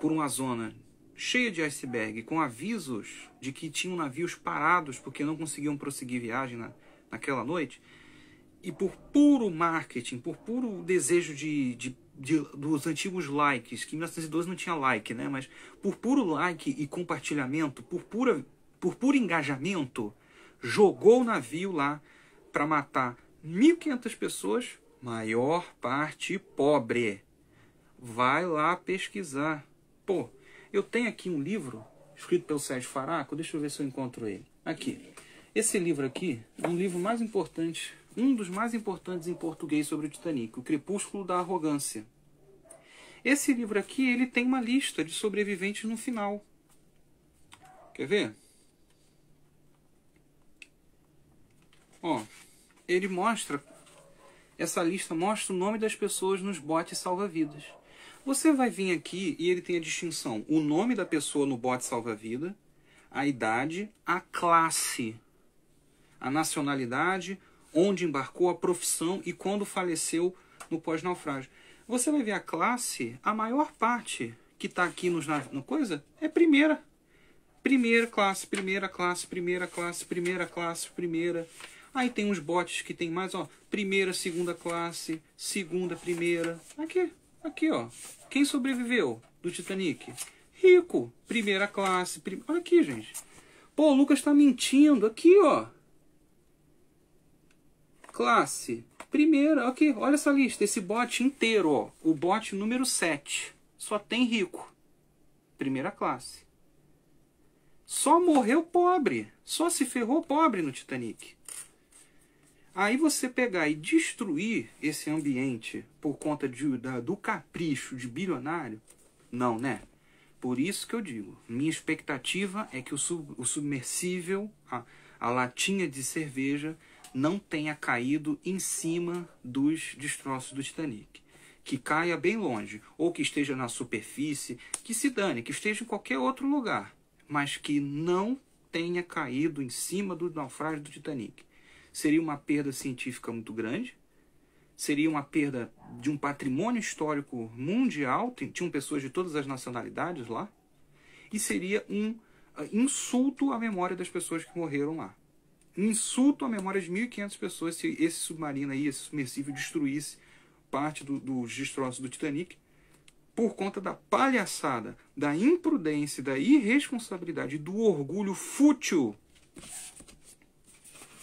por uma zona cheia de iceberg, com avisos de que tinham navios parados porque não conseguiam prosseguir viagem na, naquela noite, e por puro marketing, por puro desejo de, de, de, dos antigos likes, que em 1912 não tinha like, né? Mas por puro like e compartilhamento, por, pura, por puro engajamento, jogou o navio lá para matar 1.500 pessoas, maior parte pobre. Vai lá pesquisar. Pô, eu tenho aqui um livro escrito pelo Sérgio Faraco, deixa eu ver se eu encontro ele. Aqui. Esse livro aqui é um livro mais importante, um dos mais importantes em português sobre o Titanic, O Crepúsculo da Arrogância. Esse livro aqui, ele tem uma lista de sobreviventes no final. Quer ver? Ó, ele mostra essa lista mostra o nome das pessoas nos botes salva-vidas. Você vai vir aqui e ele tem a distinção: o nome da pessoa no bote salva-vida, a idade, a classe a nacionalidade, onde embarcou, a profissão e quando faleceu no pós-naufrágio. Você vai ver a classe, a maior parte que está aqui nos, na, no coisa é primeira. Primeira classe, primeira classe, primeira classe, primeira classe, primeira. Aí tem uns botes que tem mais, ó, primeira, segunda classe, segunda, primeira. Aqui, aqui, ó. Quem sobreviveu do Titanic? Rico, primeira classe, prim... olha aqui, gente. Pô, o Lucas está mentindo. Aqui, ó. Classe. Primeiro, ok, olha essa lista, esse bot inteiro, ó, o bot número 7. Só tem rico. Primeira classe. Só morreu pobre, só se ferrou pobre no Titanic. Aí você pegar e destruir esse ambiente por conta de, da, do capricho de bilionário, não, né? Por isso que eu digo, minha expectativa é que o, sub, o submersível, a, a latinha de cerveja, não tenha caído em cima dos destroços do Titanic. Que caia bem longe, ou que esteja na superfície, que se dane, que esteja em qualquer outro lugar, mas que não tenha caído em cima do naufrágio do Titanic. Seria uma perda científica muito grande, seria uma perda de um patrimônio histórico mundial, tinham pessoas de todas as nacionalidades lá, e seria um ah, insulto à memória das pessoas que morreram lá insulto à memória de 1.500 pessoas se esse submarino aí, esse submersível, destruísse parte do, dos destroços do Titanic por conta da palhaçada, da imprudência, da irresponsabilidade, do orgulho fútil.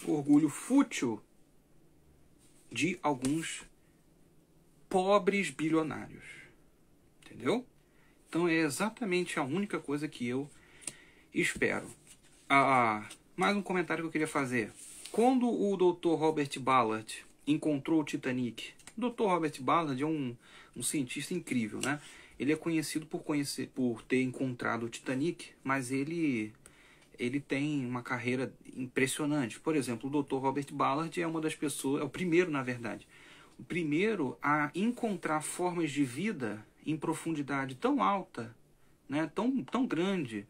Orgulho fútil de alguns pobres bilionários. Entendeu? Então é exatamente a única coisa que eu espero. A, ah, mais um comentário que eu queria fazer. Quando o Dr. Robert Ballard encontrou o Titanic, o Dr. Robert Ballard é um, um cientista incrível, né? Ele é conhecido por, conhecer, por ter encontrado o Titanic, mas ele ele tem uma carreira impressionante. Por exemplo, o Dr. Robert Ballard é uma das pessoas, é o primeiro, na verdade, o primeiro a encontrar formas de vida em profundidade tão alta, né, tão, tão grande,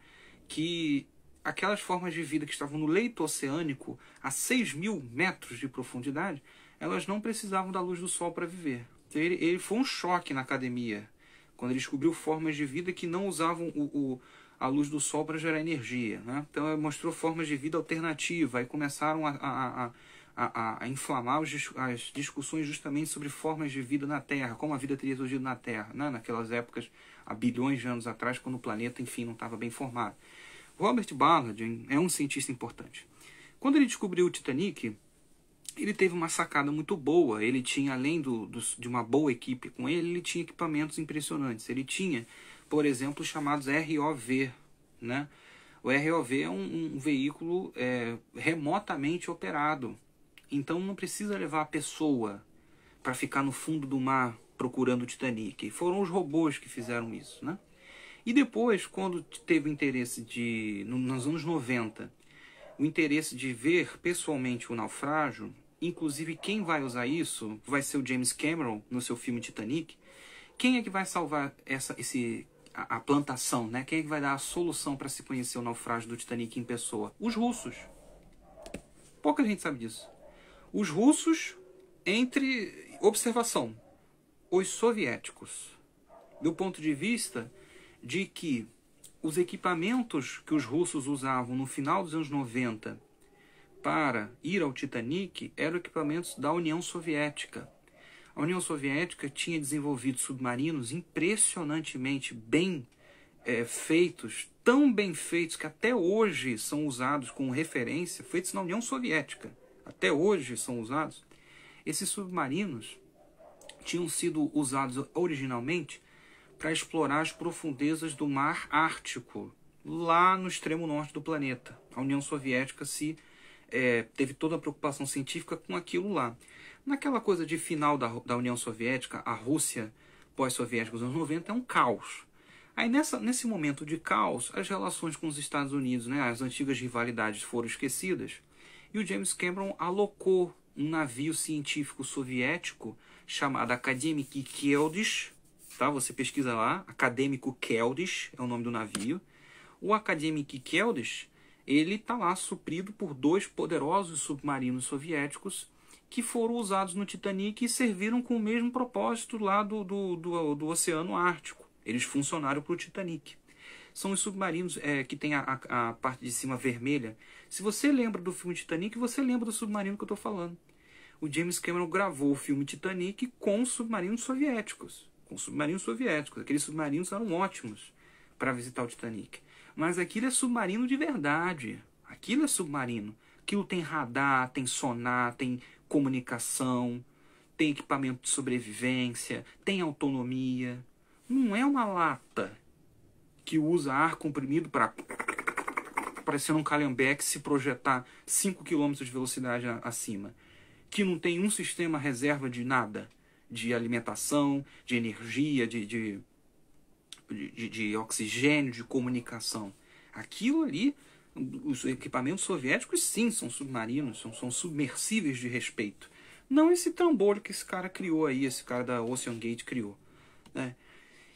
que aquelas formas de vida que estavam no leito oceânico, a 6 mil metros de profundidade, elas não precisavam da luz do sol para viver. Então, ele, ele, foi um choque na academia, quando ele descobriu formas de vida que não usavam o, o a luz do sol para gerar energia. Né? Então, ele mostrou formas de vida alternativa e começaram a, a, a a, a, inflamar os, as discussões justamente sobre formas de vida na Terra, como a vida teria surgido na Terra, né? naquelas épocas, há bilhões de anos atrás, quando o planeta, enfim, não estava bem formado. Robert Ballard é um cientista importante. Quando ele descobriu o Titanic, ele teve uma sacada muito boa. Ele tinha, além do, do, de uma boa equipe com ele, ele tinha equipamentos impressionantes. Ele tinha, por exemplo, chamados ROV. Né? O ROV é um, um veículo é, remotamente operado. Então não precisa levar a pessoa para ficar no fundo do mar procurando o Titanic. E foram os robôs que fizeram isso. Né? E depois, quando teve o interesse de, nos anos 90, o interesse de ver pessoalmente o naufrágio, inclusive quem vai usar isso vai ser o James Cameron no seu filme Titanic. Quem é que vai salvar essa, esse, a, a plantação, né? Quem é que vai dar a solução para se conhecer o naufrágio do Titanic em pessoa? Os russos. Pouca gente sabe disso. Os russos, entre observação, os soviéticos. Do ponto de vista de que os equipamentos que os russos usavam no final dos anos 90 para ir ao Titanic eram equipamentos da União Soviética. A União Soviética tinha desenvolvido submarinos impressionantemente bem é, feitos, tão bem feitos que até hoje são usados como referência, feitos na União Soviética. Até hoje são usados. Esses submarinos tinham sido usados originalmente para explorar as profundezas do mar Ártico, lá no extremo norte do planeta. A União Soviética se é, teve toda a preocupação científica com aquilo lá. Naquela coisa de final da, da União Soviética, a Rússia pós-soviética dos anos 90 é um caos. Aí nessa, nesse momento de caos, as relações com os Estados Unidos, né, as antigas rivalidades foram esquecidas, e o James Cameron alocou um navio científico soviético chamado Akademik Kieldis tá? Você pesquisa lá, Acadêmico Keldes é o nome do navio. O Acadêmico Keldes, ele está lá suprido por dois poderosos submarinos soviéticos que foram usados no Titanic e serviram com o mesmo propósito lá do, do, do, do Oceano Ártico. Eles funcionaram para o Titanic. São os submarinos é, que tem a, a parte de cima vermelha. Se você lembra do filme Titanic, você lembra do submarino que eu estou falando. O James Cameron gravou o filme Titanic com submarinos soviéticos com submarinos soviéticos. Aqueles submarinos eram ótimos para visitar o Titanic. Mas aquilo é submarino de verdade. Aquilo é submarino. Aquilo tem radar, tem sonar, tem comunicação, tem equipamento de sobrevivência, tem autonomia. Não é uma lata que usa ar comprimido para parecendo um calhambeque se projetar 5 km de velocidade acima, que não tem um sistema reserva de nada de alimentação, de energia, de, de, de, de oxigênio, de comunicação. Aquilo ali, os equipamentos soviéticos, sim, são submarinos, são, são submersíveis de respeito. Não esse trambolho que esse cara criou aí, esse cara da Ocean Gate criou. Né?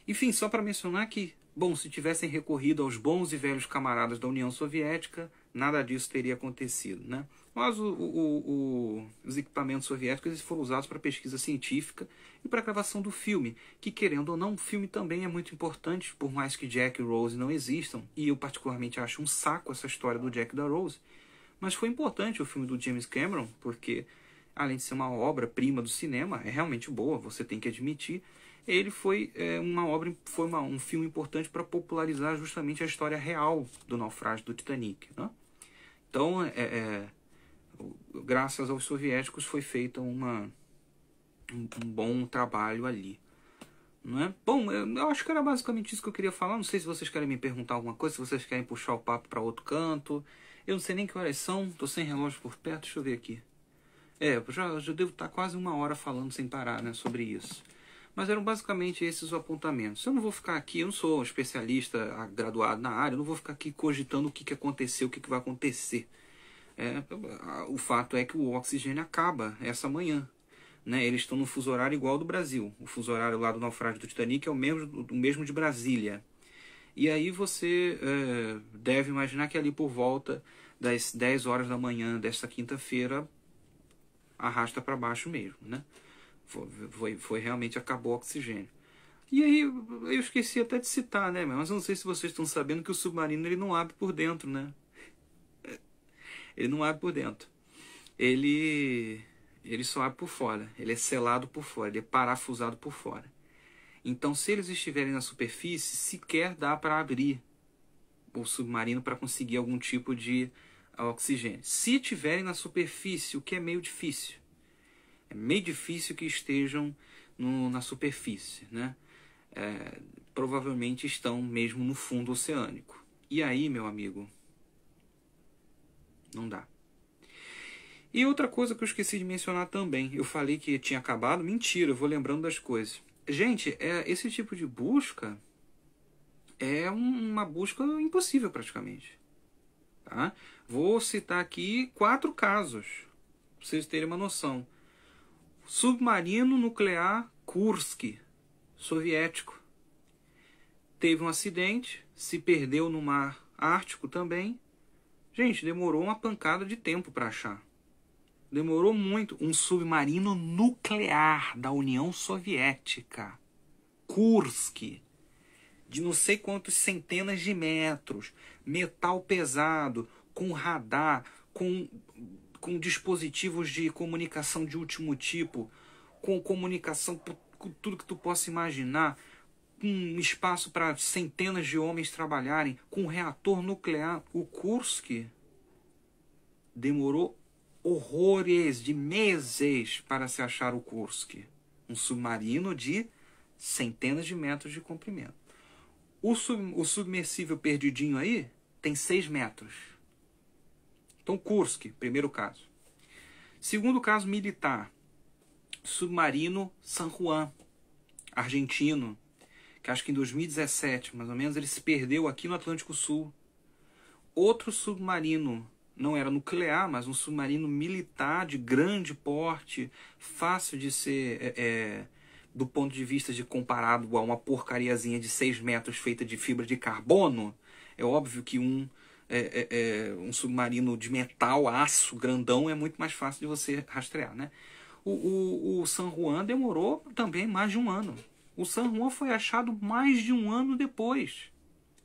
Enfim, só para mencionar que Bom, se tivessem recorrido aos bons e velhos camaradas da União Soviética, nada disso teria acontecido, né? Mas o, o, o, os equipamentos soviéticos foram usados para pesquisa científica e para a gravação do filme, que querendo ou não, o filme também é muito importante, por mais que Jack e Rose não existam, e eu particularmente acho um saco essa história do Jack e da Rose, mas foi importante o filme do James Cameron, porque além de ser uma obra-prima do cinema, é realmente boa, você tem que admitir, ele foi é, uma obra, foi uma, um filme importante para popularizar justamente a história real do naufrágio do Titanic. Né? Então, é, é, graças aos soviéticos foi feito uma, um, um, bom trabalho ali. É? Bom, eu acho que era basicamente isso que eu queria falar. Não sei se vocês querem me perguntar alguma coisa, se vocês querem puxar o papo para outro canto. Eu não sei nem que horas são, estou sem relógio por perto, deixa eu ver aqui. É, já, já devo estar tá quase uma hora falando sem parar né, sobre isso. Mas eram basicamente esses os apontamentos. Eu não vou ficar aqui, eu não sou um especialista ah, graduado na área, eu não vou ficar aqui cogitando o que, que aconteceu, o que, que vai acontecer. É, o fato é que o oxigênio acaba essa manhã. Né? Eles estão no fuso horário igual ao do Brasil. O fuso horário lá do naufrágio do Titanic é o mesmo, o mesmo de Brasília. E aí você é, deve imaginar que ali por volta das 10 horas da manhã desta quinta-feira arrasta para baixo mesmo, né? Foi, foi, realmente acabou o oxigênio. E aí eu esqueci até de citar, né? Mas eu não sei se vocês estão sabendo que o submarino ele não abre por dentro, né? Ele não abre por dentro. Ele ele só abre por fora. Ele é selado por fora. Ele é parafusado por fora. Então, se eles estiverem na superfície, sequer dá para abrir o submarino para conseguir algum tipo de oxigênio. Se estiverem na superfície, o que é meio difícil, é meio difícil que estejam no, na superfície, né? É, provavelmente estão mesmo no fundo oceânico. E aí, meu amigo, não dá. E outra coisa que eu esqueci de mencionar também, eu falei que tinha acabado, mentira, eu vou lembrando das coisas. Gente, é, esse tipo de busca é um, uma busca impossível praticamente. Tá? Vou citar aqui quatro casos, para vocês terem uma noção submarino nuclear Kursk, soviético. Teve um acidente, se perdeu no mar Ártico também. Gente, demorou uma pancada de tempo para achar. Demorou muito. Um submarino nuclear da União Soviética, Kursk, de não sei quantos centenas de metros, metal pesado, com radar, com com dispositivos de comunicação de último tipo, com comunicação com tudo que tu possa imaginar, com espaço para centenas de homens trabalharem, com um reator nuclear. O Kursk demorou horrores de meses para se achar o Kursk, um submarino de centenas de metros de comprimento. O, sub, o submersível perdidinho aí tem 6 metros. Então, Kursk, primeiro caso. Segundo caso militar, submarino San Juan, argentino, que acho que em 2017, mais ou menos, ele se perdeu aqui no Atlântico Sul. Outro submarino, não era nuclear, mas um submarino militar de grande porte, fácil de ser, é, é, do ponto de vista de comparado a uma porcariazinha de 6 metros feita de fibra de carbono, é óbvio que um é, é, é, um submarino de metal, aço, grandão, é muito mais fácil de você rastrear. Né? O, o, o San Juan demorou também mais de um ano. O San Juan foi achado mais de um ano depois.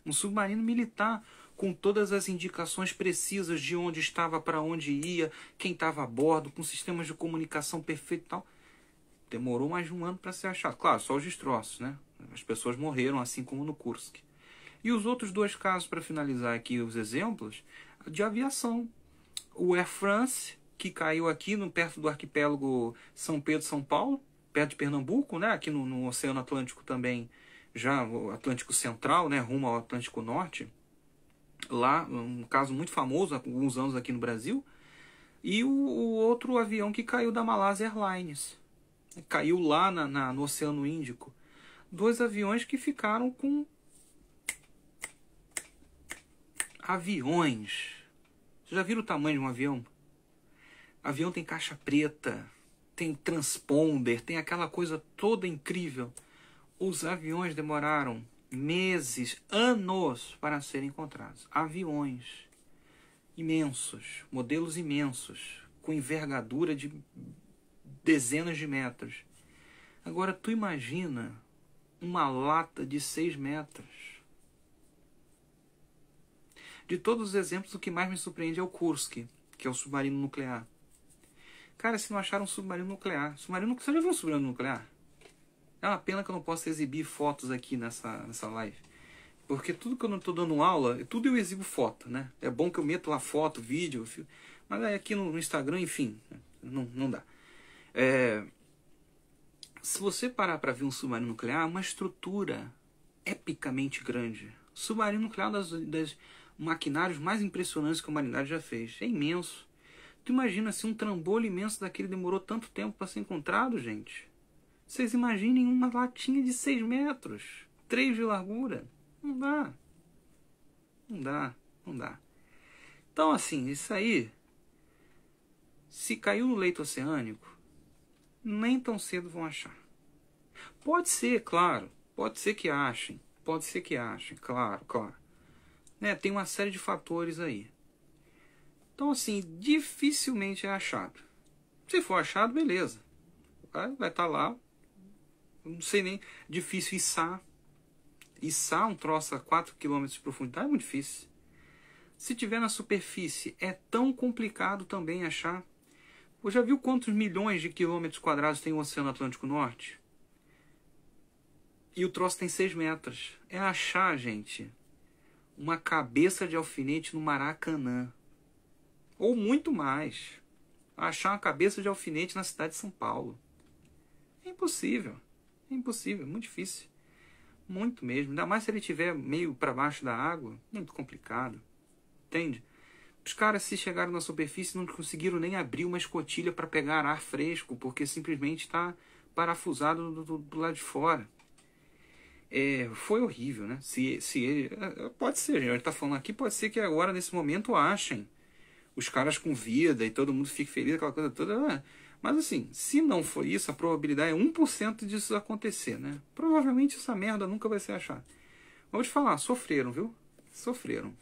Um submarino militar com todas as indicações precisas de onde estava, para onde ia, quem estava a bordo, com sistemas de comunicação perfeito e tal. Demorou mais de um ano para ser achado. Claro, só os destroços, né? As pessoas morreram, assim como no Kursk. E os outros dois casos, para finalizar aqui os exemplos, de aviação. O Air France, que caiu aqui no, perto do arquipélago São Pedro, São Paulo, perto de Pernambuco, né? aqui no, no Oceano Atlântico também, já o Atlântico Central, né? rumo ao Atlântico Norte. Lá, um caso muito famoso há alguns anos aqui no Brasil. E o, o outro avião que caiu da Malásia Airlines. Caiu lá na, na, no Oceano Índico. Dois aviões que ficaram com Aviões. Vocês já viram o tamanho de um avião? Avião tem caixa preta, tem transponder, tem aquela coisa toda incrível. Os aviões demoraram meses, anos para serem encontrados. Aviões imensos, modelos imensos, com envergadura de dezenas de metros. Agora tu imagina uma lata de 6 metros de todos os exemplos, o que mais me surpreende é o Kursk, que é o submarino nuclear. Cara, se não acharam um submarino nuclear. Submarino nuclear. Você já viu um submarino nuclear? É uma pena que eu não possa exibir fotos aqui nessa, nessa live. Porque tudo que eu não estou dando aula, tudo eu exibo foto, né? É bom que eu meto lá foto, vídeo, filho, mas aqui no, Instagram, enfim, não, não dá. É, se você parar para ver um submarino nuclear, é uma estrutura epicamente grande. Submarino nuclear é das, das maquinários mais impressionantes que a humanidade já fez. É imenso. Tu imagina se um trambolho imenso daquele demorou tanto tempo para ser encontrado, gente? Vocês imaginem uma latinha de 6 metros, 3 de largura. Não dá. Não dá, não dá. Então, assim, isso aí, se caiu no leito oceânico, nem tão cedo vão achar. Pode ser, claro, pode ser que achem, pode ser que achem, claro, claro. Né? Tem uma série de fatores aí. Então, assim, dificilmente é achado. Se for achado, beleza. Vai estar tá lá. Não sei nem. Difícil içar. Içar um troço a 4 km de profundidade é muito difícil. Se tiver na superfície, é tão complicado também achar. Você já viu quantos milhões de quilômetros quadrados tem o Oceano Atlântico Norte? E o troço tem 6 metros. É achar, gente uma cabeça de alfinete no Maracanã. Ou muito mais. Achar uma cabeça de alfinete na cidade de São Paulo. É impossível. É impossível, muito difícil. Muito mesmo. Ainda mais se ele estiver meio para baixo da água. Muito complicado. Entende? Os caras, se chegaram na superfície, não conseguiram nem abrir uma escotilha para pegar ar fresco, porque simplesmente está parafusado do, do, do lado de fora é, foi horrível, né? Se, se ele, é, é, pode ser, a gente tá falando aqui, pode ser que agora, nesse momento, achem os caras com vida e todo mundo fique feliz, aquela coisa toda. Né? Mas assim, se não for isso, a probabilidade é 1% disso acontecer, né? Provavelmente essa merda nunca vai ser achada. Vamos te falar, sofreram, viu? Sofreram.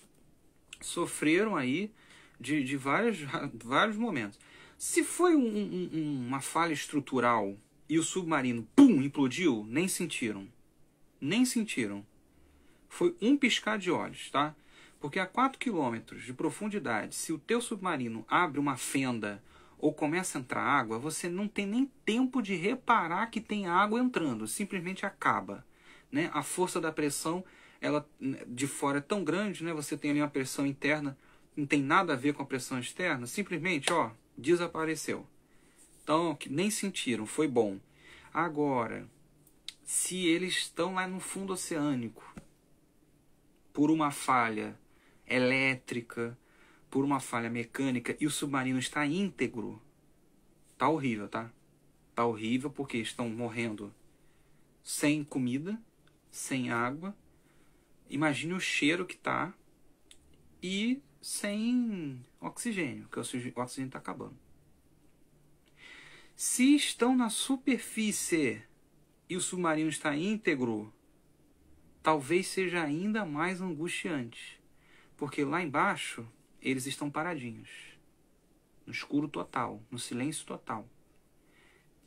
Sofreram aí de, de várias, vários momentos. Se foi um, um, uma falha estrutural e o submarino, pum, implodiu, nem sentiram nem sentiram. Foi um piscar de olhos, tá? Porque a 4 quilômetros de profundidade, se o teu submarino abre uma fenda ou começa a entrar água, você não tem nem tempo de reparar que tem água entrando, simplesmente acaba. Né? A força da pressão ela de fora é tão grande, né? Você tem ali uma pressão interna, não tem nada a ver com a pressão externa, simplesmente, ó, desapareceu. Então, que nem sentiram, foi bom. Agora, se eles estão lá no fundo oceânico por uma falha elétrica, por uma falha mecânica e o submarino está íntegro, tá horrível, tá? Tá horrível porque estão morrendo sem comida, sem água. Imagine o cheiro que tá e sem oxigênio, que o oxigênio está acabando. Se estão na superfície e o submarino está íntegro, talvez seja ainda mais angustiante, porque lá embaixo eles estão paradinhos, no escuro total, no silêncio total.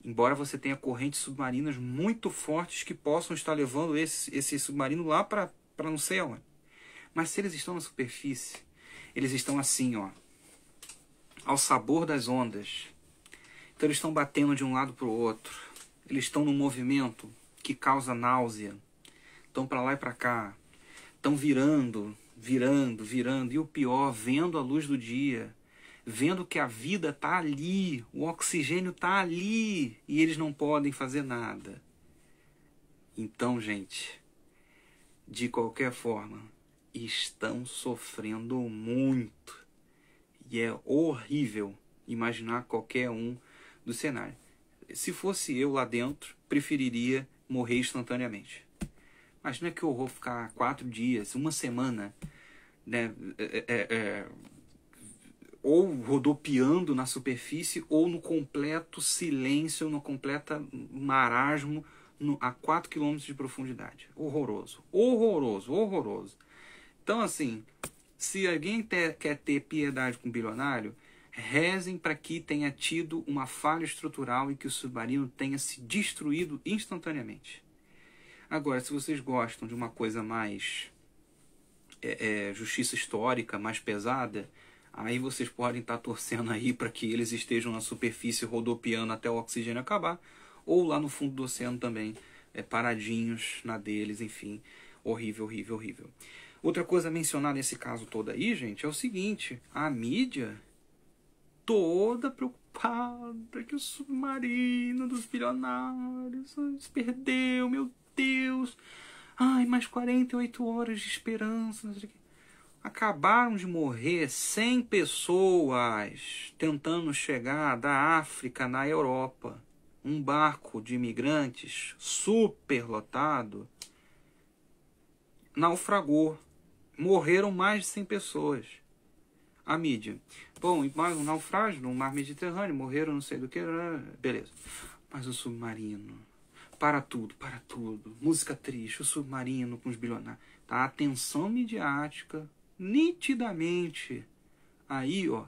Embora você tenha correntes submarinas muito fortes que possam estar levando esse, esse submarino lá para não sei aonde. Mas se eles estão na superfície, eles estão assim, ó, ao sabor das ondas. Então eles estão batendo de um lado para o outro eles estão num movimento que causa náusea. Estão para lá e para cá, estão virando, virando, virando, e o pior, vendo a luz do dia, vendo que a vida está ali, o oxigênio está ali, e eles não podem fazer nada. Então, gente, de qualquer forma, estão sofrendo muito. E é horrível imaginar qualquer um do cenário se fosse eu lá dentro, preferiria morrer instantaneamente. Imagina que eu vou ficar quatro dias, uma semana, né, é, é, é, ou rodopiando na superfície, ou no completo silêncio, no completo marasmo, no, a quatro quilômetros de profundidade. Horroroso, horroroso, horroroso. Então, assim, se alguém ter, quer ter piedade com um bilionário, Rezem para que tenha tido uma falha estrutural e que o submarino tenha se destruído instantaneamente. Agora, se vocês gostam de uma coisa mais é, é, justiça histórica, mais pesada, aí vocês podem estar torcendo aí para que eles estejam na superfície rodopiando até o oxigênio acabar, ou lá no fundo do oceano também, é, paradinhos na deles, enfim, horrível, horrível, horrível. Outra coisa a mencionar nesse caso todo aí, gente, é o seguinte: a mídia toda preocupada que o submarino dos bilionários se perdeu, meu Deus. Ai, mais 48 horas de esperança. Acabaram de morrer 100 pessoas tentando chegar da África na Europa. Um barco de imigrantes superlotado naufragou. Morreram mais de 100 pessoas. A mídia. Bom, um naufrágio no mar Mediterrâneo, morreram não sei do que, né? beleza. Mas o submarino, para tudo, para tudo. Música triste, o submarino com os bilionários. Tá? Atenção midiática, nitidamente. Aí, ó,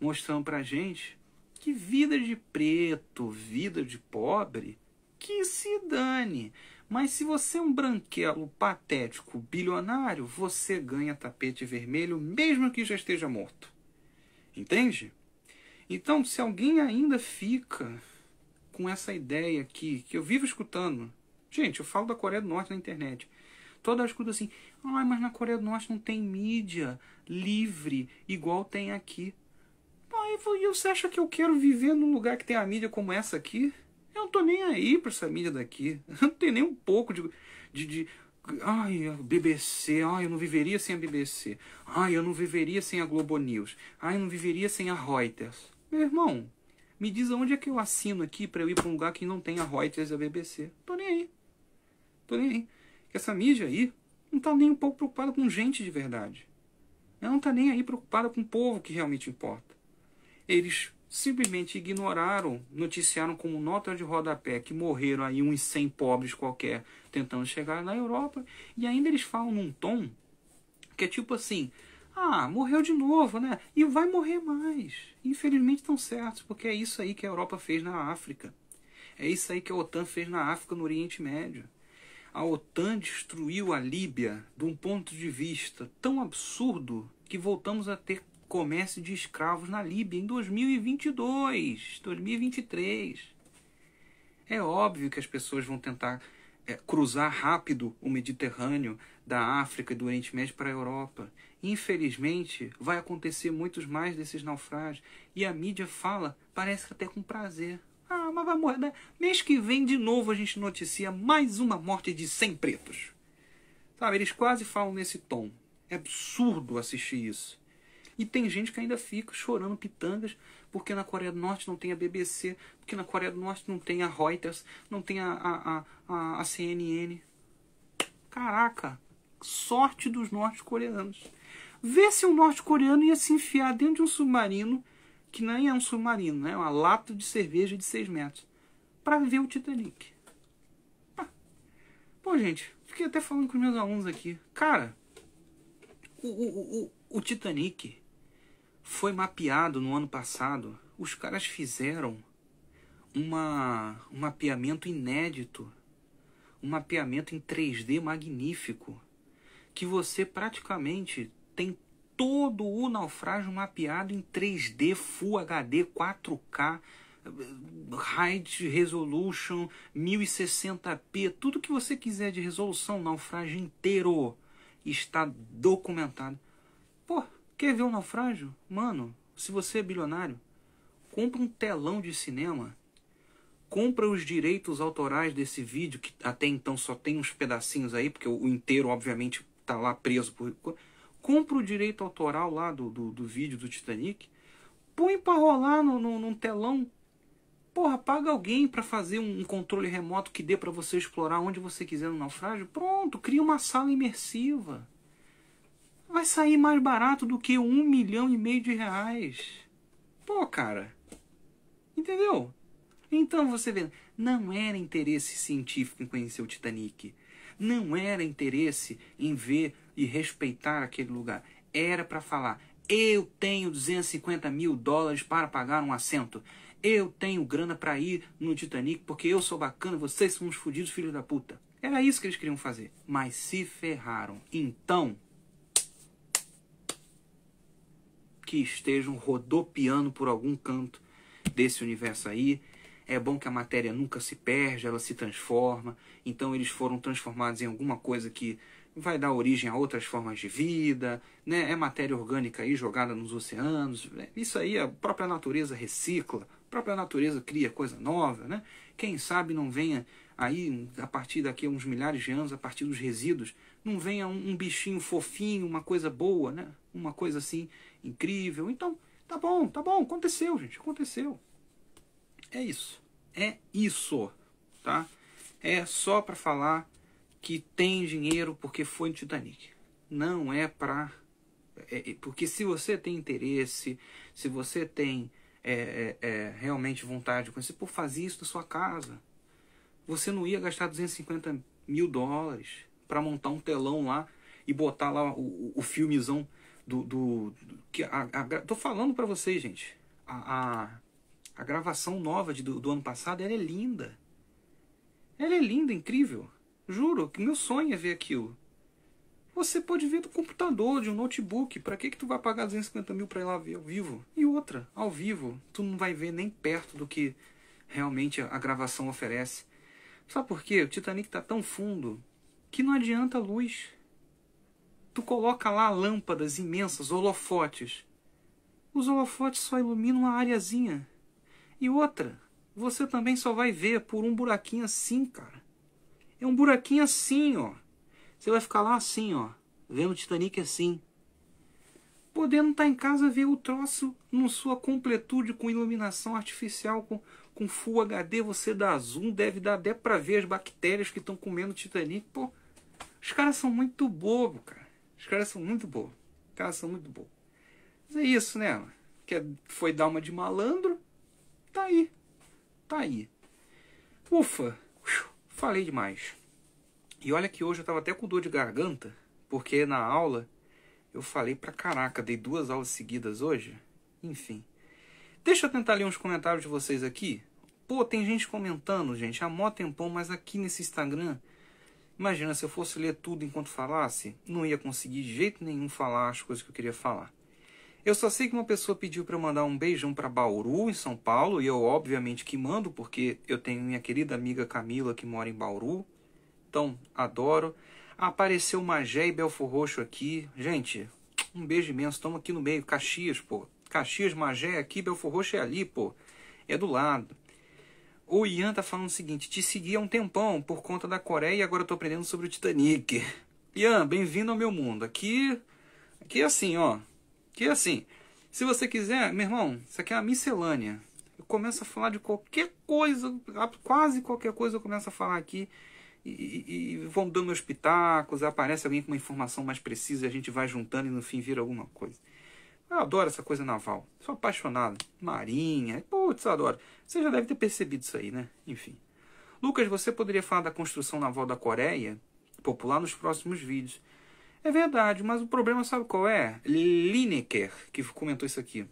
mostrando pra gente que vida de preto, vida de pobre, que se dane. Mas se você é um branquelo patético bilionário, você ganha tapete vermelho, mesmo que já esteja morto. Entende? Então, se alguém ainda fica com essa ideia aqui, que eu vivo escutando, gente, eu falo da Coreia do Norte na internet. Toda escuta assim, ah, mas na Coreia do Norte não tem mídia livre igual tem aqui. e você acha que eu quero viver num lugar que tem a mídia como essa aqui? Eu não tô nem aí pra essa mídia daqui. Eu não tenho nem um pouco de, de, de Ai, BBC, ai, eu não viveria sem a BBC. Ai, eu não viveria sem a Globo News. Ai, eu não viveria sem a Reuters. Meu irmão, me diz aonde é que eu assino aqui para eu ir para um lugar que não tem a Reuters e a BBC. Tô nem aí. Tô nem aí. Que essa mídia aí não tá nem um pouco preocupada com gente de verdade. Ela não tá nem aí preocupada com o povo que realmente importa. Eles simplesmente ignoraram, noticiaram como nota de rodapé que morreram aí uns 100 pobres qualquer tentando chegar na Europa, e ainda eles falam num tom que é tipo assim: ah, morreu de novo, né? E vai morrer mais. Infelizmente estão certos, porque é isso aí que a Europa fez na África. É isso aí que a OTAN fez na África, no Oriente Médio. A OTAN destruiu a Líbia de um ponto de vista tão absurdo que voltamos a ter comércio de escravos na Líbia em 2022, 2023. É óbvio que as pessoas vão tentar é, cruzar rápido o Mediterrâneo da África e do Oriente Médio para a Europa. Infelizmente, vai acontecer muitos mais desses naufrágios. E a mídia fala, parece até com prazer. Ah, mas vai morrer. Mês que vem, de novo, a gente noticia mais uma morte de 100 pretos. Sabe, eles quase falam nesse tom. É absurdo assistir isso. E tem gente que ainda fica chorando pitangas porque na Coreia do Norte não tem a BBC, porque na Coreia do Norte não tem a Reuters, não tem a, a, a, a CNN. Caraca, sorte dos norte-coreanos. Vê se um norte-coreano ia se enfiar dentro de um submarino, que nem é um submarino, né? É uma lata de cerveja de 6 metros, para ver o Titanic. Bom, ah. gente, fiquei até falando com meus alunos aqui. Cara, o, o, o, o Titanic foi mapeado no ano passado. Os caras fizeram uma, um mapeamento inédito, um mapeamento em 3D magnífico, que você praticamente tem todo o naufrágio mapeado em 3D, Full HD, 4K, High Resolution, 1060p, tudo que você quiser de resolução, naufrágio inteiro está documentado. Pô, Quer ver um naufrágio? Mano, se você é bilionário, compra um telão de cinema, compra os direitos autorais desse vídeo, que até então só tem uns pedacinhos aí, porque o inteiro, obviamente, tá lá preso. Por... Compra o direito autoral lá do, do, do vídeo do Titanic, põe pra rolar no, no, num telão. Porra, paga alguém para fazer um controle remoto que dê para você explorar onde você quiser no naufrágio. Pronto, cria uma sala imersiva vai sair mais barato do que um milhão e meio de reais. Pô, cara. Entendeu? Então você vê, não era interesse científico em conhecer o Titanic. Não era interesse em ver e respeitar aquele lugar. Era para falar: eu tenho 250 mil dólares para pagar um assento. Eu tenho grana para ir no Titanic porque eu sou bacana, vocês são uns fodidos filhos da puta. Era isso que eles queriam fazer, mas se ferraram. Então, que estejam rodopiando por algum canto desse universo aí. É bom que a matéria nunca se perde, ela se transforma. Então eles foram transformados em alguma coisa que vai dar origem a outras formas de vida, né? É matéria orgânica aí jogada nos oceanos. É, isso aí a própria natureza recicla, a própria natureza cria coisa nova, né? Quem sabe não venha aí a partir daqui a uns milhares de anos, a partir dos resíduos, não venha um, um bichinho fofinho, uma coisa boa, né? Uma coisa assim incrível. Então, tá bom, tá bom, aconteceu, gente, aconteceu. É isso. É isso, tá? É só para falar que tem dinheiro porque foi no Titanic. Não é para é, é, porque se você tem interesse, se você tem é, é, é realmente vontade de conhecer, pô, fazia isso na sua casa. Você não ia gastar 250 mil dólares para montar um telão lá e botar lá o, o filmezão do, do, do que a, a, tô falando para vocês, gente. A, a, a gravação nova de, do, do, ano passado ela é linda. Ela é linda, incrível. Juro que meu sonho é ver aquilo. Você pode ver do computador, de um notebook. Para que que tu vai pagar 250 mil para ir lá ver ao vivo? E outra, ao vivo, tu não vai ver nem perto do que realmente a, a gravação oferece. Sabe por quê? O Titanic tá tão fundo que não adianta a luz. Tu coloca lá lâmpadas imensas, holofotes. Os holofotes só iluminam uma areazinha. E outra, você também só vai ver por um buraquinho assim, cara. É um buraquinho assim, ó. Você vai ficar lá assim, ó, vendo o Titanic assim. Podendo estar tá em casa ver o troço na sua completude com iluminação artificial, com, com Full HD, você dá zoom, deve dar até para ver as bactérias que estão comendo o Titanic. Pô, os caras são muito bobo, cara. Os caras são muito bons. Os caras são muito bons. Mas é isso, né? Que é, foi dar uma de malandro. Tá aí. Tá aí. Ufa! Falei demais. E olha que hoje eu tava até com dor de garganta, porque na aula eu falei pra caraca, dei duas aulas seguidas hoje. Enfim. Deixa eu tentar ler uns comentários de vocês aqui. Pô, tem gente comentando, gente, há mó tempão, mas aqui nesse Instagram Imagina, se eu fosse ler tudo enquanto falasse, não ia conseguir de jeito nenhum falar as coisas que eu queria falar. Eu só sei que uma pessoa pediu para eu mandar um beijão para Bauru, em São Paulo, e eu obviamente que mando, porque eu tenho minha querida amiga Camila que mora em Bauru. Então, adoro. Apareceu Magé e Belfor Roxo aqui. Gente, um beijo imenso. Estamos aqui no meio, Caxias, pô. Caxias, Magé é aqui, Belfor Roxo é ali, pô. É do lado. O Ian tá falando o seguinte: te segui há um tempão por conta da Coreia e agora eu tô aprendendo sobre o Titanic. Ian, bem-vindo ao meu mundo. Aqui, aqui é assim, ó. Aqui é assim. Se você quiser, meu irmão, isso aqui é uma miscelânea. Eu começo a falar de qualquer coisa, quase qualquer coisa eu começo a falar aqui. E, e, e vão dando meus pitacos, aparece alguém com uma informação mais precisa, e a gente vai juntando e no fim vira alguma coisa. Eu adoro essa coisa naval. Sou apaixonado. Marinha. Putz, adoro. Você já deve ter percebido isso aí, né? Enfim. Lucas, você poderia falar da construção naval da Coreia popular nos próximos vídeos. É verdade, mas o problema sabe qual é? Lineker, que comentou isso aqui.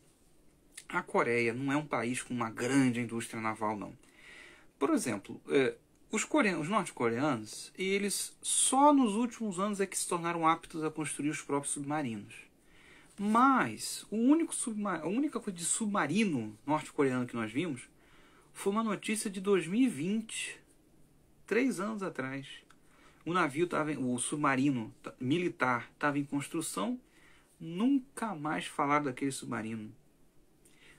A Coreia não é um país com uma grande indústria naval, não. Por exemplo, é, os, coreanos, os norte-coreanos, eles só nos últimos anos é que se tornaram aptos a construir os próprios submarinos. Mas o único submar... a única coisa de submarino norte-coreano que nós vimos foi uma notícia de 2020, três anos atrás. O navio tava, o submarino militar estava em construção, nunca mais falaram daquele submarino.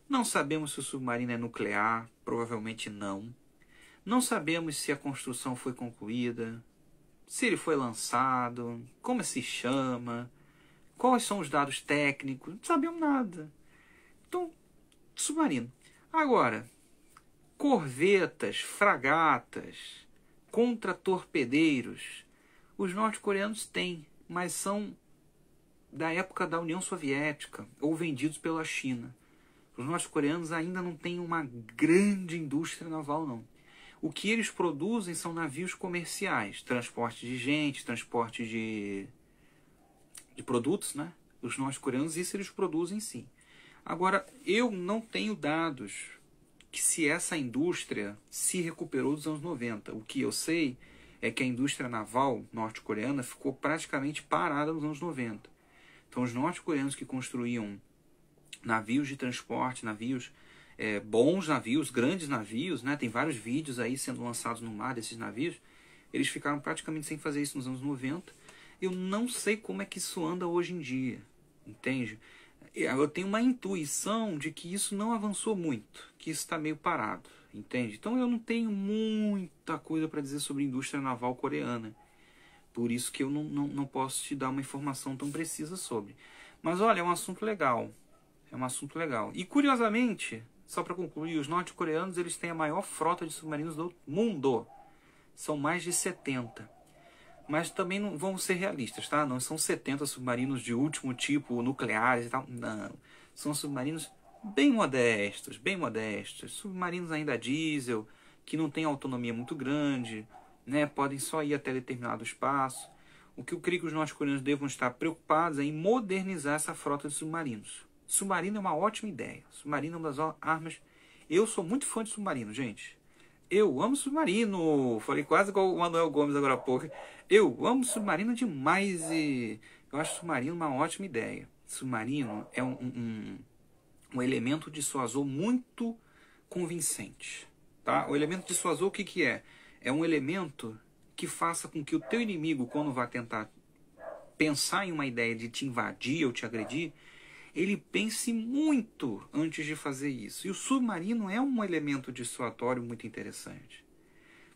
Não sabemos se o submarino é nuclear, provavelmente não. Não sabemos se a construção foi concluída, se ele foi lançado, como se chama, Quais são os dados técnicos? Não sabiam nada. Então, submarino. Agora, corvetas, fragatas, contra-torpedeiros, os norte-coreanos têm, mas são da época da União Soviética ou vendidos pela China. Os norte-coreanos ainda não têm uma grande indústria naval, não. O que eles produzem são navios comerciais, transporte de gente, transporte de de produtos, né? Os norte-coreanos, isso eles produzem sim. Agora, eu não tenho dados que se essa indústria se recuperou dos anos 90. O que eu sei é que a indústria naval norte-coreana ficou praticamente parada nos anos 90. Então, os norte-coreanos que construíam navios de transporte, navios é, bons navios, grandes navios, né? Tem vários vídeos aí sendo lançados no mar desses navios. Eles ficaram praticamente sem fazer isso nos anos 90 eu não sei como é que isso anda hoje em dia, entende? Eu tenho uma intuição de que isso não avançou muito, que isso está meio parado, entende? Então eu não tenho muita coisa para dizer sobre a indústria naval coreana. Por isso que eu não, não, não posso te dar uma informação tão precisa sobre. Mas olha, é um assunto legal. É um assunto legal. E curiosamente, só para concluir, os norte-coreanos eles têm a maior frota de submarinos do mundo. São mais de 70. Mas também não vão ser realistas, tá? Não são 70 submarinos de último tipo, nucleares e tal. Não. São submarinos bem modestos, bem modestos. Submarinos ainda a diesel, que não têm autonomia muito grande, né? Podem só ir até determinado espaço. O que eu creio que os norte-coreanos devam estar preocupados é em modernizar essa frota de submarinos. Submarino é uma ótima ideia. Submarino é uma das armas. Eu sou muito fã de submarino, gente. Eu amo submarino. Falei quase igual o Manuel Gomes agora há pouco. Eu amo submarino demais e eu acho submarino uma ótima ideia. Submarino é um, um, um elemento dissuasor muito convincente. Tá? O elemento dissuasor o que, que é? É um elemento que faça com que o teu inimigo, quando vá tentar pensar em uma ideia de te invadir ou te agredir, ele pense muito antes de fazer isso. E o submarino é um elemento dissuatório muito interessante.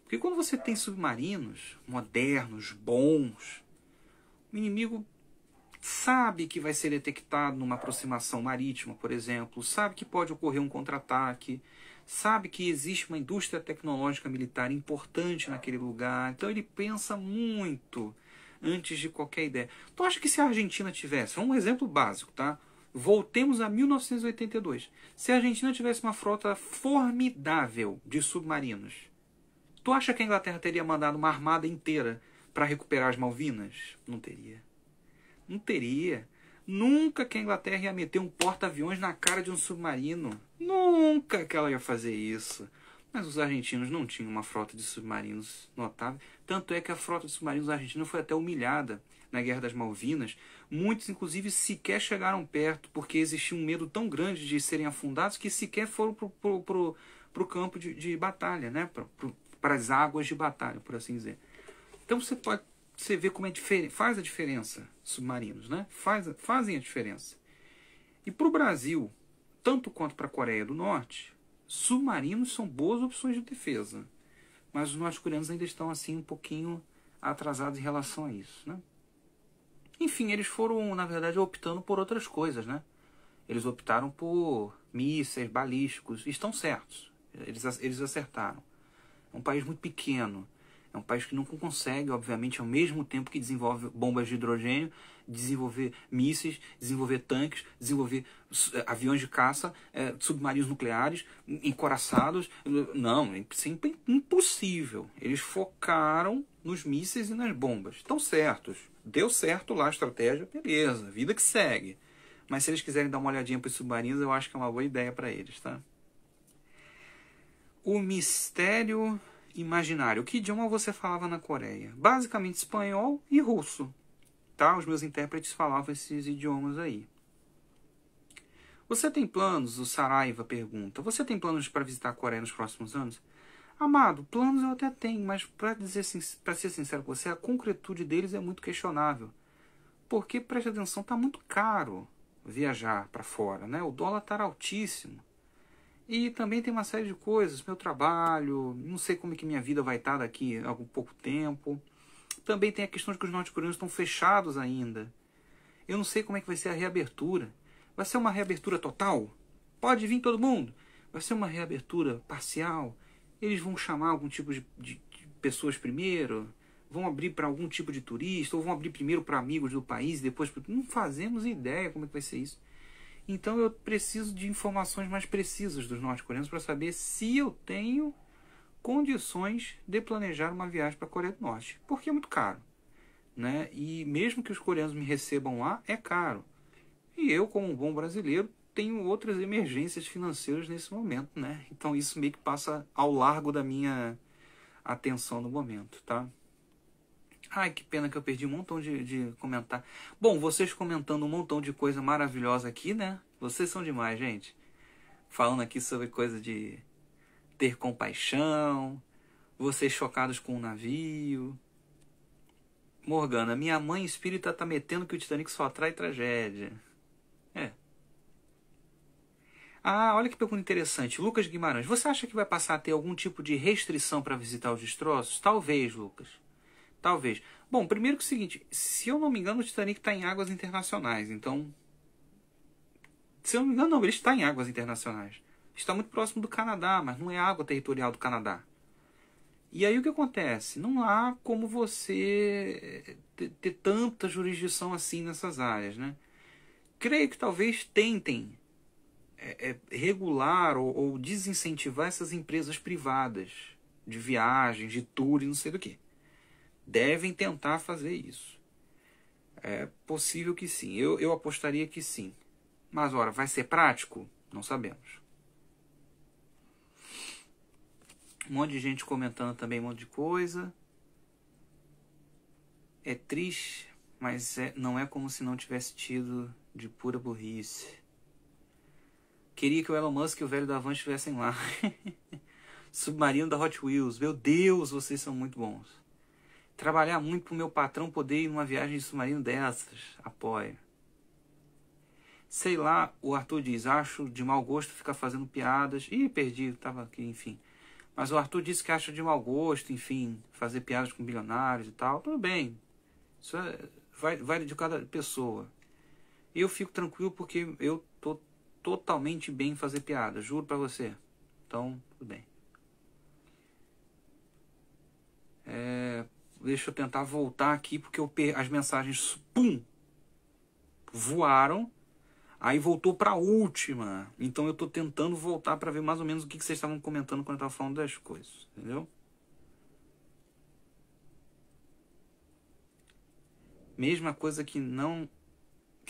Porque quando você tem submarinos modernos, bons, o inimigo sabe que vai ser detectado numa aproximação marítima, por exemplo, sabe que pode ocorrer um contra-ataque, sabe que existe uma indústria tecnológica militar importante naquele lugar, então ele pensa muito antes de qualquer ideia. Tu então, acha que se a Argentina tivesse, um exemplo básico, tá? Voltemos a 1982. Se a Argentina tivesse uma frota formidável de submarinos, tu acha que a Inglaterra teria mandado uma armada inteira para recuperar as Malvinas? Não teria. Não teria. Nunca que a Inglaterra ia meter um porta-aviões na cara de um submarino. Nunca que ela ia fazer isso. Mas os argentinos não tinham uma frota de submarinos notável. Tanto é que a frota de submarinos argentina foi até humilhada na Guerra das Malvinas, muitos, inclusive, sequer chegaram perto, porque existia um medo tão grande de serem afundados que sequer foram para o campo de, de, batalha, né? para as águas de batalha, por assim dizer. Então você pode você vê como é diferente, faz a diferença submarinos, né? Faz, fazem a diferença. E para o Brasil, tanto quanto para a Coreia do Norte, submarinos são boas opções de defesa. Mas os norte-coreanos ainda estão assim um pouquinho atrasados em relação a isso, né? Enfim, eles foram, na verdade, optando por outras coisas, né? Eles optaram por mísseis, balísticos, estão certos. Eles, eles acertaram. É um país muito pequeno. É um país que não consegue, obviamente, ao mesmo tempo que desenvolve bombas de hidrogênio, desenvolver mísseis, desenvolver tanques, desenvolver eh, aviões de caça, é, submarinos nucleares, encoraçados. Não, é impossível. Eles focaram nos mísseis e nas bombas. Estão certos. Deu certo lá a estratégia, beleza, vida que segue. Mas se eles quiserem dar uma olhadinha para os submarinos, eu acho que é uma boa ideia para eles, tá? O mistério imaginário. Que idioma você falava na Coreia? Basicamente espanhol e russo, tá? Os meus intérpretes falavam esses idiomas aí. Você tem planos? O Saraiva pergunta. Você tem planos para visitar a Coreia nos próximos anos? Amado, planos eu até tenho, mas para dizer para ser sincero com você, a concretude deles é muito questionável. Porque preste atenção, tá muito caro viajar para fora, né? O dólar tá altíssimo. E também tem uma série de coisas, meu trabalho, não sei como é que minha vida vai estar tá daqui a algum pouco tempo. Também tem a questão de que os norte-coreanos estão fechados ainda. Eu não sei como é que vai ser a reabertura. Vai ser uma reabertura total? Pode vir todo mundo? Vai ser uma reabertura parcial? eles vão chamar algum tipo de, de, de pessoas primeiro, vão abrir para algum tipo de turista, ou vão abrir primeiro para amigos do país e depois. Não fazemos ideia como é que vai ser isso. Então eu preciso de informações mais precisas dos norte-coreanos para saber se eu tenho condições de planejar uma viagem para a Coreia do Norte, porque é muito caro. Né? E mesmo que os coreanos me recebam lá, é caro. E eu, como um bom brasileiro, tenho outras emergências financeiras nesse momento, né? Então isso meio que passa ao largo da minha atenção no momento, tá? Ai, que pena que eu perdi um montão de, de comentar. Bom, vocês comentando um montão de coisa maravilhosa aqui, né? Vocês são demais, gente. Falando aqui sobre coisa de ter compaixão, vocês chocados com o um navio. Morgana, minha mãe espírita tá metendo que o Titanic só atrai tragédia. Ah, olha que pergunta interessante. Lucas Guimarães, você acha que vai passar a ter algum tipo de restrição para visitar os destroços? Talvez, Lucas. Talvez. Bom, primeiro que é o seguinte, se eu não me engano, o Titanic está em águas internacionais, então. Se eu não me engano, não, ele está em águas internacionais. Está muito próximo do Canadá, mas não é água territorial do Canadá. E aí o que acontece? Não há como você ter, ter tanta jurisdição assim nessas áreas, né? Creio que talvez tentem é, é, regular ou, ou, desincentivar essas empresas privadas de viagens, de tour e não sei do que. Devem tentar fazer isso. É possível que sim. Eu, eu apostaria que sim. Mas, ora, vai ser prático? Não sabemos. Um monte de gente comentando também um monte de coisa. É triste, mas é, não é como se não tivesse tido de pura burrice. Queria que o Elon Musk e o velho da Van estivessem lá. Submarino da Hot Wheels. Meu Deus, vocês são muito bons. Trabalhar muito pro meu patrão poder ir numa viagem de submarino dessas. Apoio. Sei lá, o Arthur diz, acho de mau gosto ficar fazendo piadas. Ih, perdi, tava aqui, enfim. Mas o Arthur disse que acha de mau gosto, enfim, fazer piadas com bilionários e tal. Tudo bem. Isso é, vai, vai de cada pessoa. Eu fico tranquilo porque eu tô totalmente bem fazer piada, juro pra você. Então, tudo bem. É, deixa eu tentar voltar aqui, porque eu per... as mensagens, pum, voaram. Aí voltou para a última. Então eu estou tentando voltar para ver mais ou menos o que, que vocês estavam comentando quando eu estava falando das coisas. Entendeu? Mesma coisa que não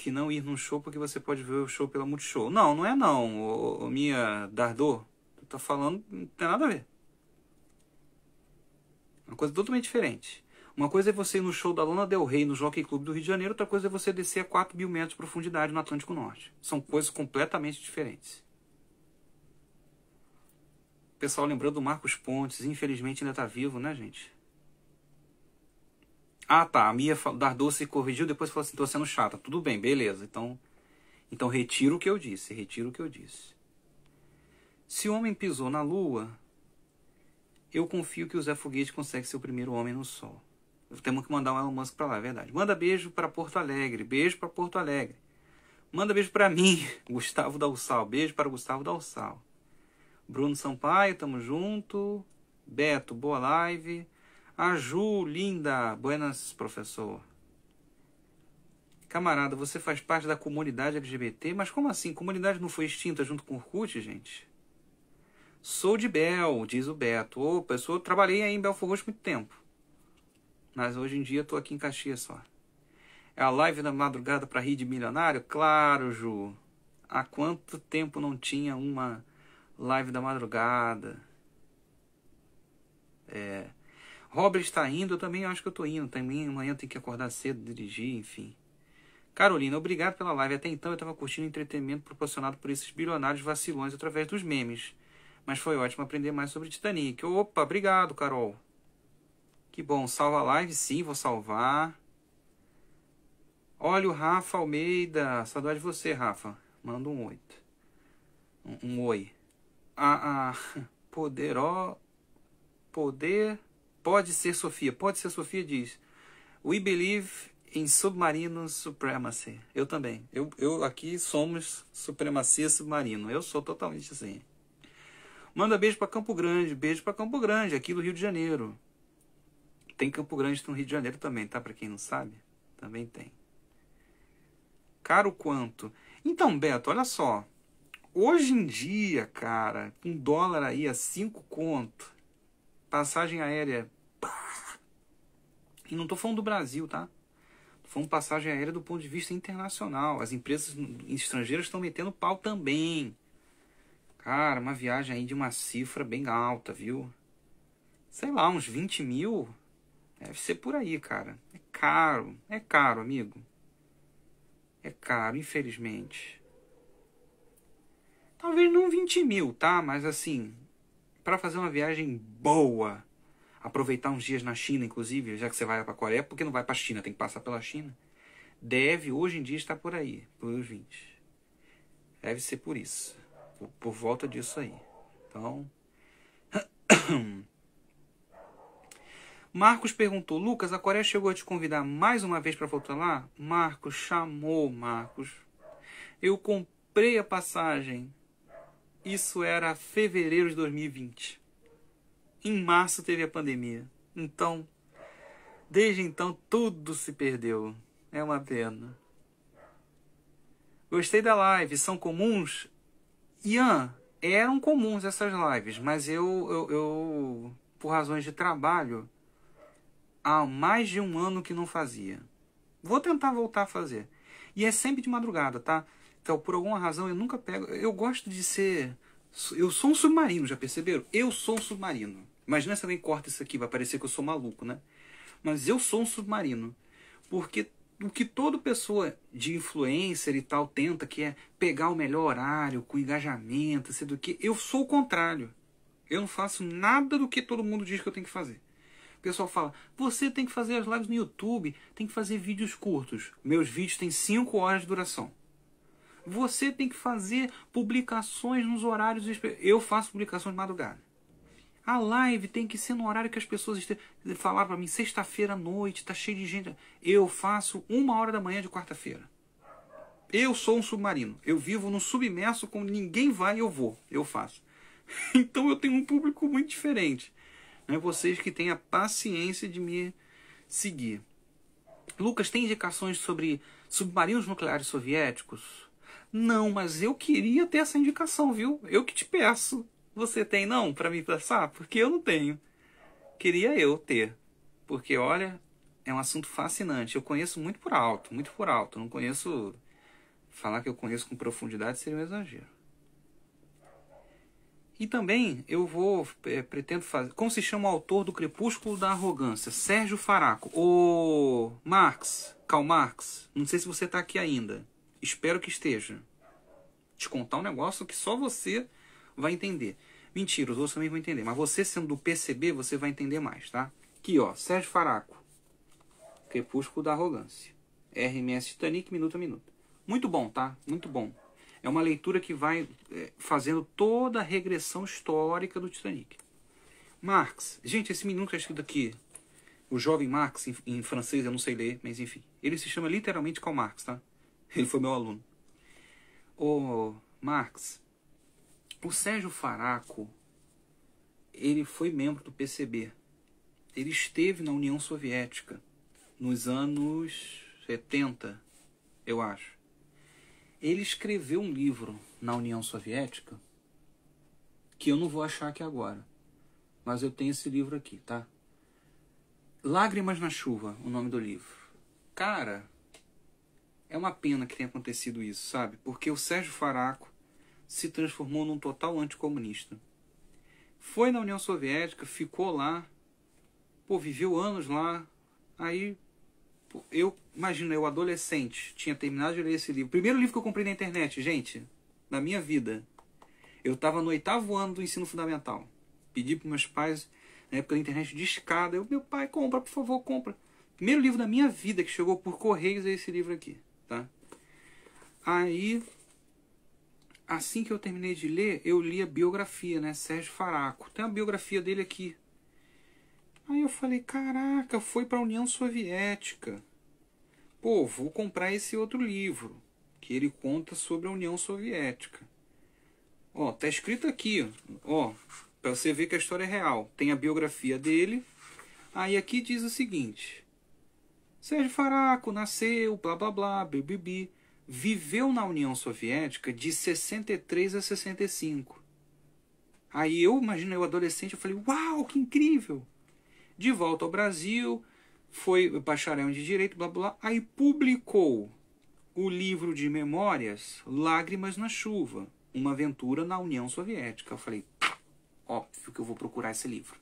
que não ir num show porque você pode ver o show pela Multishow. Não, não é não, ô, ô, minha Dardô. Tu tá falando, não tem nada a ver. Uma coisa totalmente diferente. Uma coisa é você ir no show da Lona Del Rey no Jockey Clube do Rio de Janeiro, outra coisa é você descer a 4 mil metros de profundidade no Atlântico Norte. São coisas completamente diferentes. pessoal lembrando do Marcos Pontes, infelizmente ainda está vivo, né, gente? Ah, tá. A Mia Dardou se corrigiu, depois falou assim: tô sendo chata. Tudo bem, beleza. Então, então retiro o que eu disse. Retiro o que eu disse. Se o homem pisou na lua, eu confio que o Zé Foguete consegue ser o primeiro homem no sol. Eu tenho que mandar o Elon Musk para lá, é verdade. Manda beijo para Porto Alegre. Beijo para Porto Alegre. Manda beijo para mim, Gustavo Dalsal. Beijo para Gustavo Dalsal. Bruno Sampaio, tamo junto. Beto, boa live. A Ju, linda. Buenas, professor. Camarada, você faz parte da comunidade LGBT, mas como assim? Comunidade não foi extinta junto com o Orkut, gente? Sou de Bel, diz o Beto. Opa, eu sou, trabalhei aí em Belfor Roxo muito tempo. Mas hoje em dia estou aqui em Caxias só. É a live da madrugada para rir de milionário? Claro, Ju. Há quanto tempo não tinha uma live da madrugada? É. Robert está indo, eu também acho que eu estou indo. Também amanhã eu tenho que acordar cedo, dirigir, enfim. Carolina, obrigado pela live. Até então eu estava curtindo o entretenimento proporcionado por esses bilionários vacilões através dos memes. Mas foi ótimo aprender mais sobre Titanic. Opa, obrigado, Carol. Que bom. Salva a live? Sim, vou salvar. Olha o Rafa Almeida. Saudade de você, Rafa. Manda um oito. Um, um oi. Ah, ah. Poderó. Poder. Pode ser Sofia. Pode ser Sofia diz. We believe in submarino supremacy. Eu também. Eu, eu aqui somos supremacia submarino. Eu sou totalmente assim. Manda beijo para Campo Grande. Beijo para Campo Grande, aqui do Rio de Janeiro. Tem Campo Grande no Rio de Janeiro também, tá? Para quem não sabe, também tem. Caro quanto? Então, Beto, olha só. Hoje em dia, cara, um dólar aí a cinco conto, Passagem aérea. E não estou falando do Brasil, tá? Tô falando passagem aérea do ponto de vista internacional. As empresas estrangeiras estão metendo pau também. Cara, uma viagem aí de uma cifra bem alta, viu? Sei lá, uns 20 mil. Deve ser por aí, cara. É caro. É caro, amigo. É caro, infelizmente. Talvez não 20 mil, tá? Mas assim, para fazer uma viagem boa. Aproveitar uns dias na China, inclusive, já que você vai para a Coreia, porque não vai para a China, tem que passar pela China. Deve, hoje em dia, estar por aí, por 20. Deve ser por isso, por, por volta disso aí. Então. Marcos perguntou: Lucas, a Coreia chegou a te convidar mais uma vez para voltar lá? Marcos chamou, Marcos. Eu comprei a passagem isso era fevereiro de 2020. Em março teve a pandemia. Então, desde então, tudo se perdeu. É uma pena. Gostei da live. São comuns? Ian, eram comuns essas lives, mas eu, eu, eu por razões de trabalho, há mais de um ano que não fazia. Vou tentar voltar a fazer. E é sempre de madrugada, tá? Então, por alguma razão, eu nunca pego. Eu gosto de ser. Eu sou um submarino, já perceberam? Eu sou um submarino. Imagina se alguém corta isso aqui, vai parecer que eu sou maluco, né? Mas eu sou um submarino. Porque o que toda pessoa de influencer e tal tenta, que é pegar o melhor horário, com engajamento, sei do que, eu sou o contrário. Eu não faço nada do que todo mundo diz que eu tenho que fazer. O pessoal fala, você tem que fazer as lives no YouTube, tem que fazer vídeos curtos. Meus vídeos têm 5 horas de duração. Você tem que fazer publicações nos horários. Eu faço publicações de madrugada. A live tem que ser no horário que as pessoas estejam. Falaram para mim, sexta-feira à noite, tá cheio de gente. Eu faço uma hora da manhã de quarta-feira. Eu sou um submarino. Eu vivo no submerso, como ninguém vai, eu vou. Eu faço. Então eu tenho um público muito diferente. Né? Vocês que têm a paciência de me seguir. Lucas, tem indicações sobre submarinos nucleares soviéticos? Não, mas eu queria ter essa indicação, viu? Eu que te peço. Você tem não para me passar? Porque eu não tenho. Queria eu ter. Porque olha, é um assunto fascinante. Eu conheço muito por alto, muito por alto. Não conheço falar que eu conheço com profundidade seria um exagero. E também eu vou é, pretendo fazer. Como se chama o autor do Crepúsculo da Arrogância? Sérgio Faraco. O Marx, Karl Marx. Não sei se você está aqui ainda. Espero que esteja. Te contar um negócio que só você vai entender. Mentira, os outros também vão entender. Mas você sendo do PCB, você vai entender mais, tá? Aqui, ó. Sérgio Faraco. Crepúsculo da Arrogância. RMS Titanic, minuto a minuto. Muito bom, tá? Muito bom. É uma leitura que vai é, fazendo toda a regressão histórica do Titanic. Marx. Gente, esse menino que está escrito aqui, o jovem Marx, em, em francês eu não sei ler, mas enfim. Ele se chama literalmente Karl Marx, tá? Ele foi meu aluno. Ô, Marx, o Sérgio Faraco, ele foi membro do PCB. Ele esteve na União Soviética nos anos 70, eu acho. Ele escreveu um livro na União Soviética que eu não vou achar aqui agora, mas eu tenho esse livro aqui, tá? Lágrimas na Chuva, o nome do livro. Cara, é uma pena que tenha acontecido isso, sabe? Porque o Sérgio Faraco se transformou num total anticomunista. Foi na União Soviética, ficou lá, pô, viveu anos lá. Aí, pô, eu imagino, eu adolescente, tinha terminado de ler esse livro. Primeiro livro que eu comprei na internet, gente, na minha vida. Eu estava no oitavo ano do ensino fundamental. Pedi para meus pais, na época da internet, de escada. Eu, meu pai, compra, por favor, compra. Primeiro livro da minha vida que chegou por correios é esse livro aqui tá? Aí, assim que eu terminei de ler, eu li a biografia, né? Sérgio Faraco. Tem a biografia dele aqui. Aí eu falei, caraca, foi para a União Soviética. Pô, vou comprar esse outro livro, que ele conta sobre a União Soviética. Ó, tá escrito aqui, ó, para você ver que a história é real. Tem a biografia dele. Aí aqui diz o seguinte: Sérgio Faraco nasceu, blá blá blá, bibibi. Viveu na União Soviética de 63 a 65. Aí eu imaginei eu adolescente, eu falei, uau, que incrível! De volta ao Brasil, foi bacharel de Direito, blá blá, blá aí publicou o livro de memórias Lágrimas na Chuva, uma aventura na União Soviética. Eu falei, óbvio que eu vou procurar esse livro.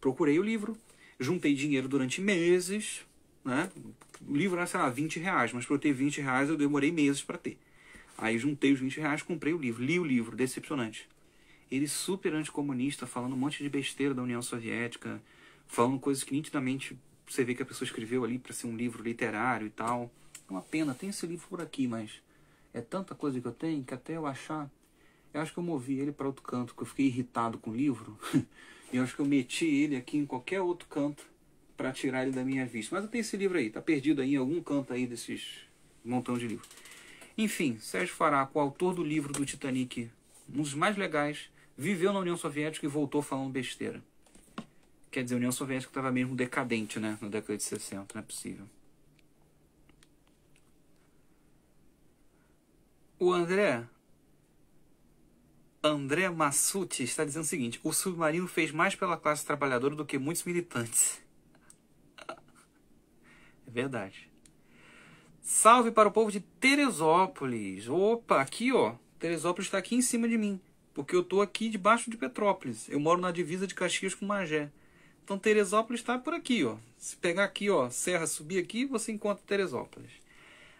Procurei o livro, juntei dinheiro durante meses, né? O livro era, sei lá, 20 reais, mas para eu ter 20 reais eu demorei meses para ter. Aí juntei os 20 reais, comprei o livro, li o livro, decepcionante. Ele super anticomunista, falando um monte de besteira da União Soviética, falando coisas que nitidamente você vê que a pessoa escreveu ali para ser um livro literário e tal. É uma pena, tem esse livro por aqui, mas é tanta coisa que eu tenho que até eu achar. Eu acho que eu movi ele para outro canto, porque eu fiquei irritado com o livro. e eu acho que eu meti ele aqui em qualquer outro canto para tirar ele da minha vista. Mas eu tenho esse livro aí, tá perdido aí em algum canto aí desses montão de livro. Enfim, Sérgio Faraco, autor do livro do Titanic, um dos mais legais, viveu na União Soviética e voltou falando besteira. Quer dizer, a União Soviética estava mesmo decadente, né? Na década de 60, não é possível. O André André Massucci está dizendo o seguinte: o submarino fez mais pela classe trabalhadora do que muitos militantes verdade. Salve para o povo de Teresópolis. Opa, aqui ó. Teresópolis está aqui em cima de mim. Porque eu estou aqui debaixo de Petrópolis. Eu moro na divisa de Caxias com Magé. Então Teresópolis está por aqui, ó. Se pegar aqui, ó, serra subir aqui, você encontra Teresópolis.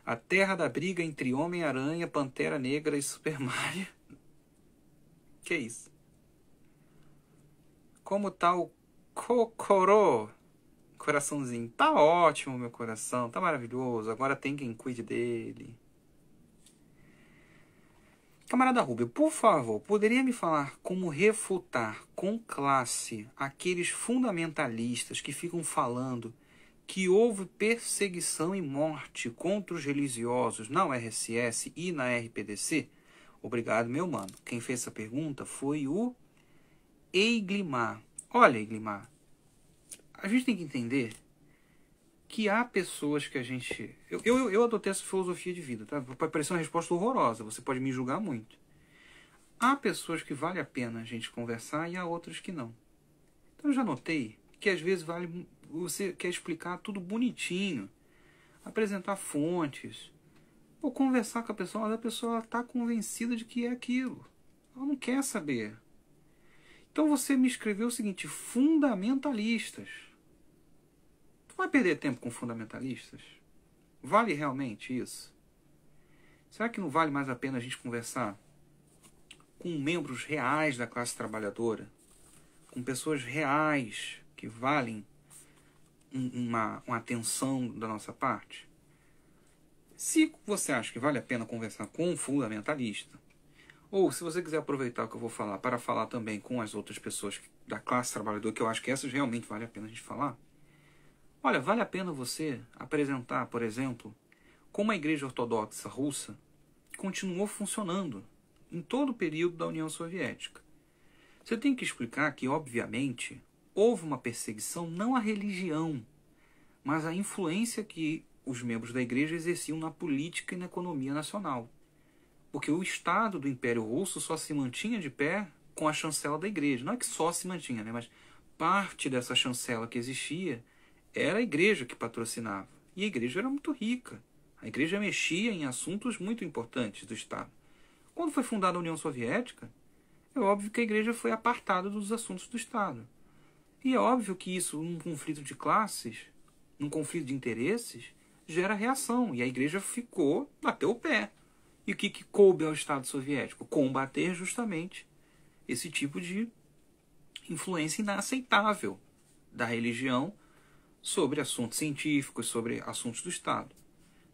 A terra da briga entre Homem-Aranha, Pantera Negra e Super Mario. Que isso? Como tá o Cocorô? coraçãozinho. Tá ótimo, meu coração, tá maravilhoso. Agora tem quem cuide dele. Camarada Rubio, por favor, poderia me falar como refutar com classe aqueles fundamentalistas que ficam falando que houve perseguição e morte contra os religiosos na URSS e na RPDC? Obrigado, meu mano. Quem fez essa pergunta foi o Eiglimar. Olha, Eiglimar, a gente tem que entender que há pessoas que a gente. Eu, eu, eu adotei essa filosofia de vida, tá? Pode parecer uma resposta horrorosa, você pode me julgar muito. Há pessoas que vale a pena a gente conversar e há outras que não. Então eu já notei que às vezes vale. Você quer explicar tudo bonitinho, apresentar fontes, ou conversar com a pessoa, mas a pessoa está convencida de que é aquilo. Ela não quer saber. Então você me escreveu o seguinte: fundamentalistas. Tu vai perder tempo com fundamentalistas? Vale realmente isso? Será que não vale mais a pena a gente conversar com membros reais da classe trabalhadora? Com pessoas reais que valem uma, uma atenção da nossa parte? Se você acha que vale a pena conversar com um fundamentalista, ou se você quiser aproveitar o que eu vou falar para falar também com as outras pessoas da classe trabalhadora, que eu acho que essas realmente vale a pena a gente falar, Olha, vale a pena você apresentar, por exemplo, como a Igreja Ortodoxa Russa continuou funcionando em todo o período da União Soviética. Você tem que explicar que, obviamente, houve uma perseguição não à religião, mas à influência que os membros da Igreja exerciam na política e na economia nacional. Porque o Estado do Império Russo só se mantinha de pé com a chancela da Igreja. Não é que só se mantinha, né? mas parte dessa chancela que existia era a igreja que patrocinava. E a igreja era muito rica. A igreja mexia em assuntos muito importantes do Estado. Quando foi fundada a União Soviética, é óbvio que a igreja foi apartada dos assuntos do Estado. E é óbvio que isso, num conflito de classes, num conflito de interesses, gera reação. E a igreja ficou, bateu o pé. E o que, que coube ao Estado soviético? Combater justamente esse tipo de influência inaceitável da religião sobre assuntos científicos, sobre assuntos do Estado.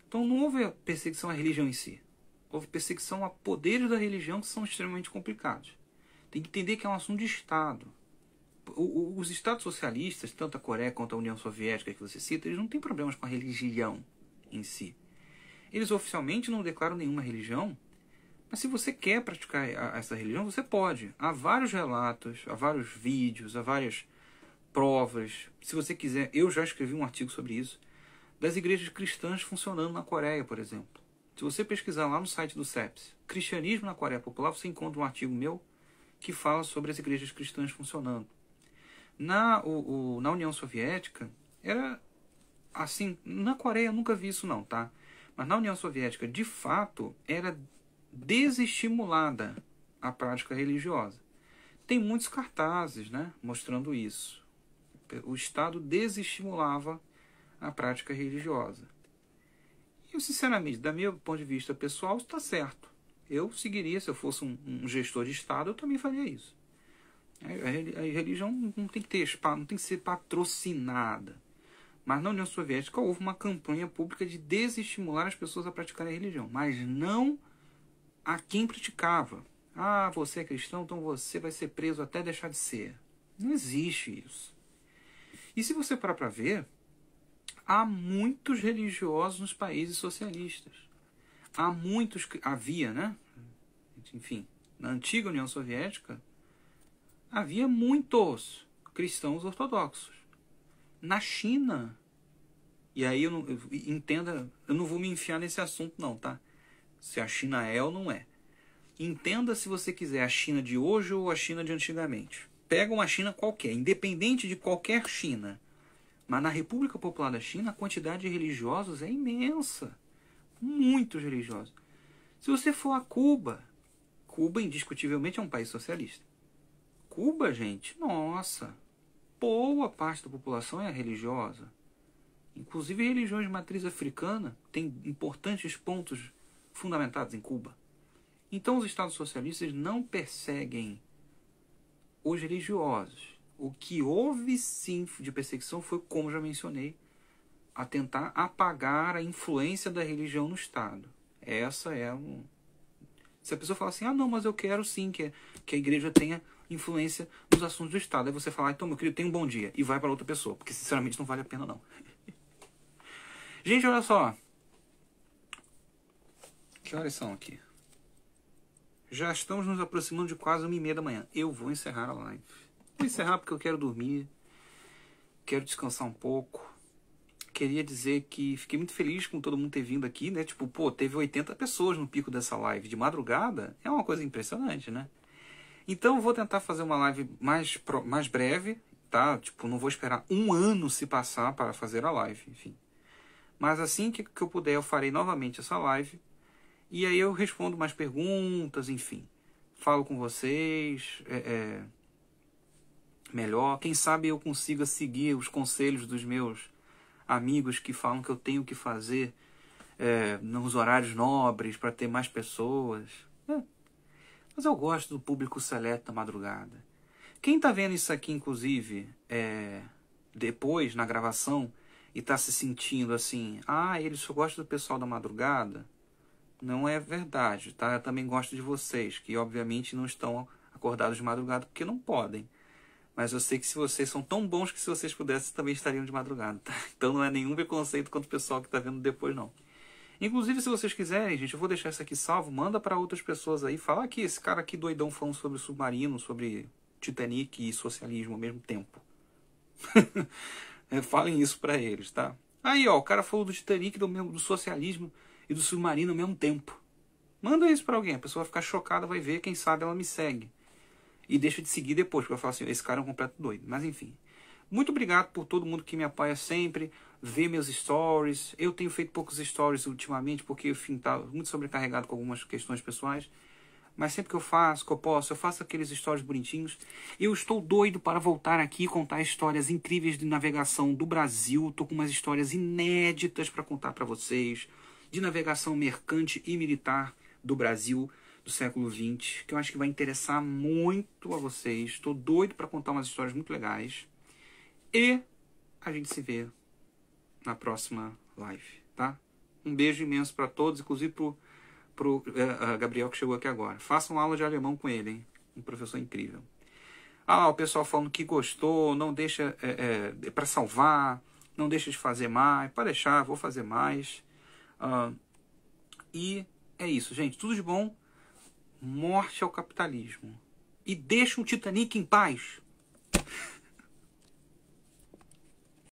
Então não houve perseguição à religião em si. Houve perseguição a poderes da religião que são extremamente complicados. Tem que entender que é um assunto de Estado. Os Estados socialistas, tanto a Coreia quanto a União Soviética que você cita, eles não têm problemas com a religião em si. Eles oficialmente não declaram nenhuma religião, mas se você quer praticar essa religião, você pode. Há vários relatos, há vários vídeos, há várias provas. Se você quiser, eu já escrevi um artigo sobre isso, das igrejas cristãs funcionando na Coreia, por exemplo. Se você pesquisar lá no site do CEPS, Cristianismo na Coreia Popular, você encontra um artigo meu que fala sobre as igrejas cristãs funcionando. Na, o, o, na União Soviética, era assim. Na Coreia eu nunca vi isso, não, tá? Mas na União Soviética, de fato, era desestimulada a prática religiosa. Tem muitos cartazes né, mostrando isso o Estado desestimulava a prática religiosa. Eu, sinceramente, da meu ponto de vista pessoal, está certo. Eu seguiria, se eu fosse um, um, gestor de Estado, eu também faria isso. É, a, religião não tem que ter não tem que ser patrocinada. Mas na União Soviética houve uma campanha pública de desestimular as pessoas a praticarem a religião, mas não a quem praticava. Ah, você é cristão, então você vai ser preso até deixar de ser. Não existe isso. E se você parar para ver, há muitos religiosos nos países socialistas. Há muitos, havia, né? Enfim, na antiga União Soviética, havia muitos cristãos ortodoxos. Na China, e aí eu, não, eu entenda, eu não vou me enfiar nesse assunto não, tá? Se a China é ou não é. Entenda se você quiser a China de hoje ou a China de antigamente pega uma China qualquer, independente de qualquer China. Mas na República Popular da China, a quantidade de religiosos é imensa. Muitos religiosos. Se você for a Cuba, Cuba indiscutivelmente é um país socialista. Cuba, gente, nossa, boa parte da população é religiosa. Inclusive, religiões de matriz africana têm importantes pontos fundamentados em Cuba. Então, os Estados socialistas não perseguem os religiosos. O que houve sim de perseguição foi, como já mencionei, a tentar apagar a influência da religião no Estado. Essa é um. Se a pessoa falar assim, ah, não, mas eu quero sim que, que a igreja tenha influência nos assuntos do Estado. Aí você fala, ah, então, meu querido, tenha um bom dia. E vai para outra pessoa, porque sinceramente não vale a pena, não. Gente, olha só. Que horas são aqui? Já estamos nos aproximando de quase uma e meia da manhã. Eu vou encerrar a live. Vou encerrar porque eu quero dormir, quero descansar um pouco. Queria dizer que fiquei muito feliz com todo mundo ter vindo aqui, né? Tipo, pô, teve 80 pessoas no pico dessa live de madrugada. É uma coisa impressionante, né? Então vou tentar fazer uma live mais, mais breve, tá? Tipo, não vou esperar um ano se passar para fazer a live, enfim. Mas assim que, que eu puder, eu farei novamente essa live e aí eu respondo mais perguntas, enfim. Falo com vocês é, é, melhor. Quem sabe eu consiga seguir os conselhos dos meus amigos que falam que eu tenho que fazer é, nos horários nobres para ter mais pessoas. É. Mas eu gosto do público seleto da madrugada. Quem está vendo isso aqui, inclusive, é, depois, na gravação, e está se sentindo assim, ah, ele só gosta do pessoal da madrugada, não é verdade, tá? Eu também gosto de vocês, que obviamente não estão acordados de madrugada porque não podem. Mas eu sei que se vocês são tão bons que se vocês pudessem também estariam de madrugada, tá? Então não é nenhum preconceito contra o pessoal que está vendo depois, não. Inclusive, se vocês quiserem, gente, eu vou deixar isso aqui salvo, manda para outras pessoas aí, fala aqui, esse cara aqui doidão falando sobre submarino, sobre Titanic e socialismo ao mesmo tempo. É, falem isso para eles, tá? Aí, ó, o cara falou do Titanic, do, do socialismo e do submarino ao mesmo tempo. Manda isso para alguém, a pessoa vai ficar chocada, vai ver, quem sabe ela me segue. E deixa de seguir depois, porque eu falo assim, esse cara é um completo doido. Mas enfim. Muito obrigado por todo mundo que me apoia sempre, vê meus stories. Eu tenho feito poucos stories ultimamente, porque eu estava tá muito sobrecarregado com algumas questões pessoais. Mas sempre que eu faço, que eu posso, eu faço aqueles stories bonitinhos. Eu estou doido para voltar aqui e contar histórias incríveis de navegação do Brasil. Tô com umas histórias inéditas para contar para vocês de navegação mercante e militar do Brasil do século XX, que eu acho que vai interessar muito a vocês. Estou doido para contar umas histórias muito legais. E a gente se vê na próxima live, tá? Um beijo imenso para todos, inclusive pro, pro uh, Gabriel que chegou aqui agora. Façam aula de alemão com ele, hein? Um professor incrível. Ah, o pessoal falando que gostou, não deixa é, eh, é, para salvar, não deixa de fazer mais. Para deixar, vou fazer mais. Uh, e é isso, gente. Tudo de bom. Morte ao capitalismo. E deixa o Titanic em paz.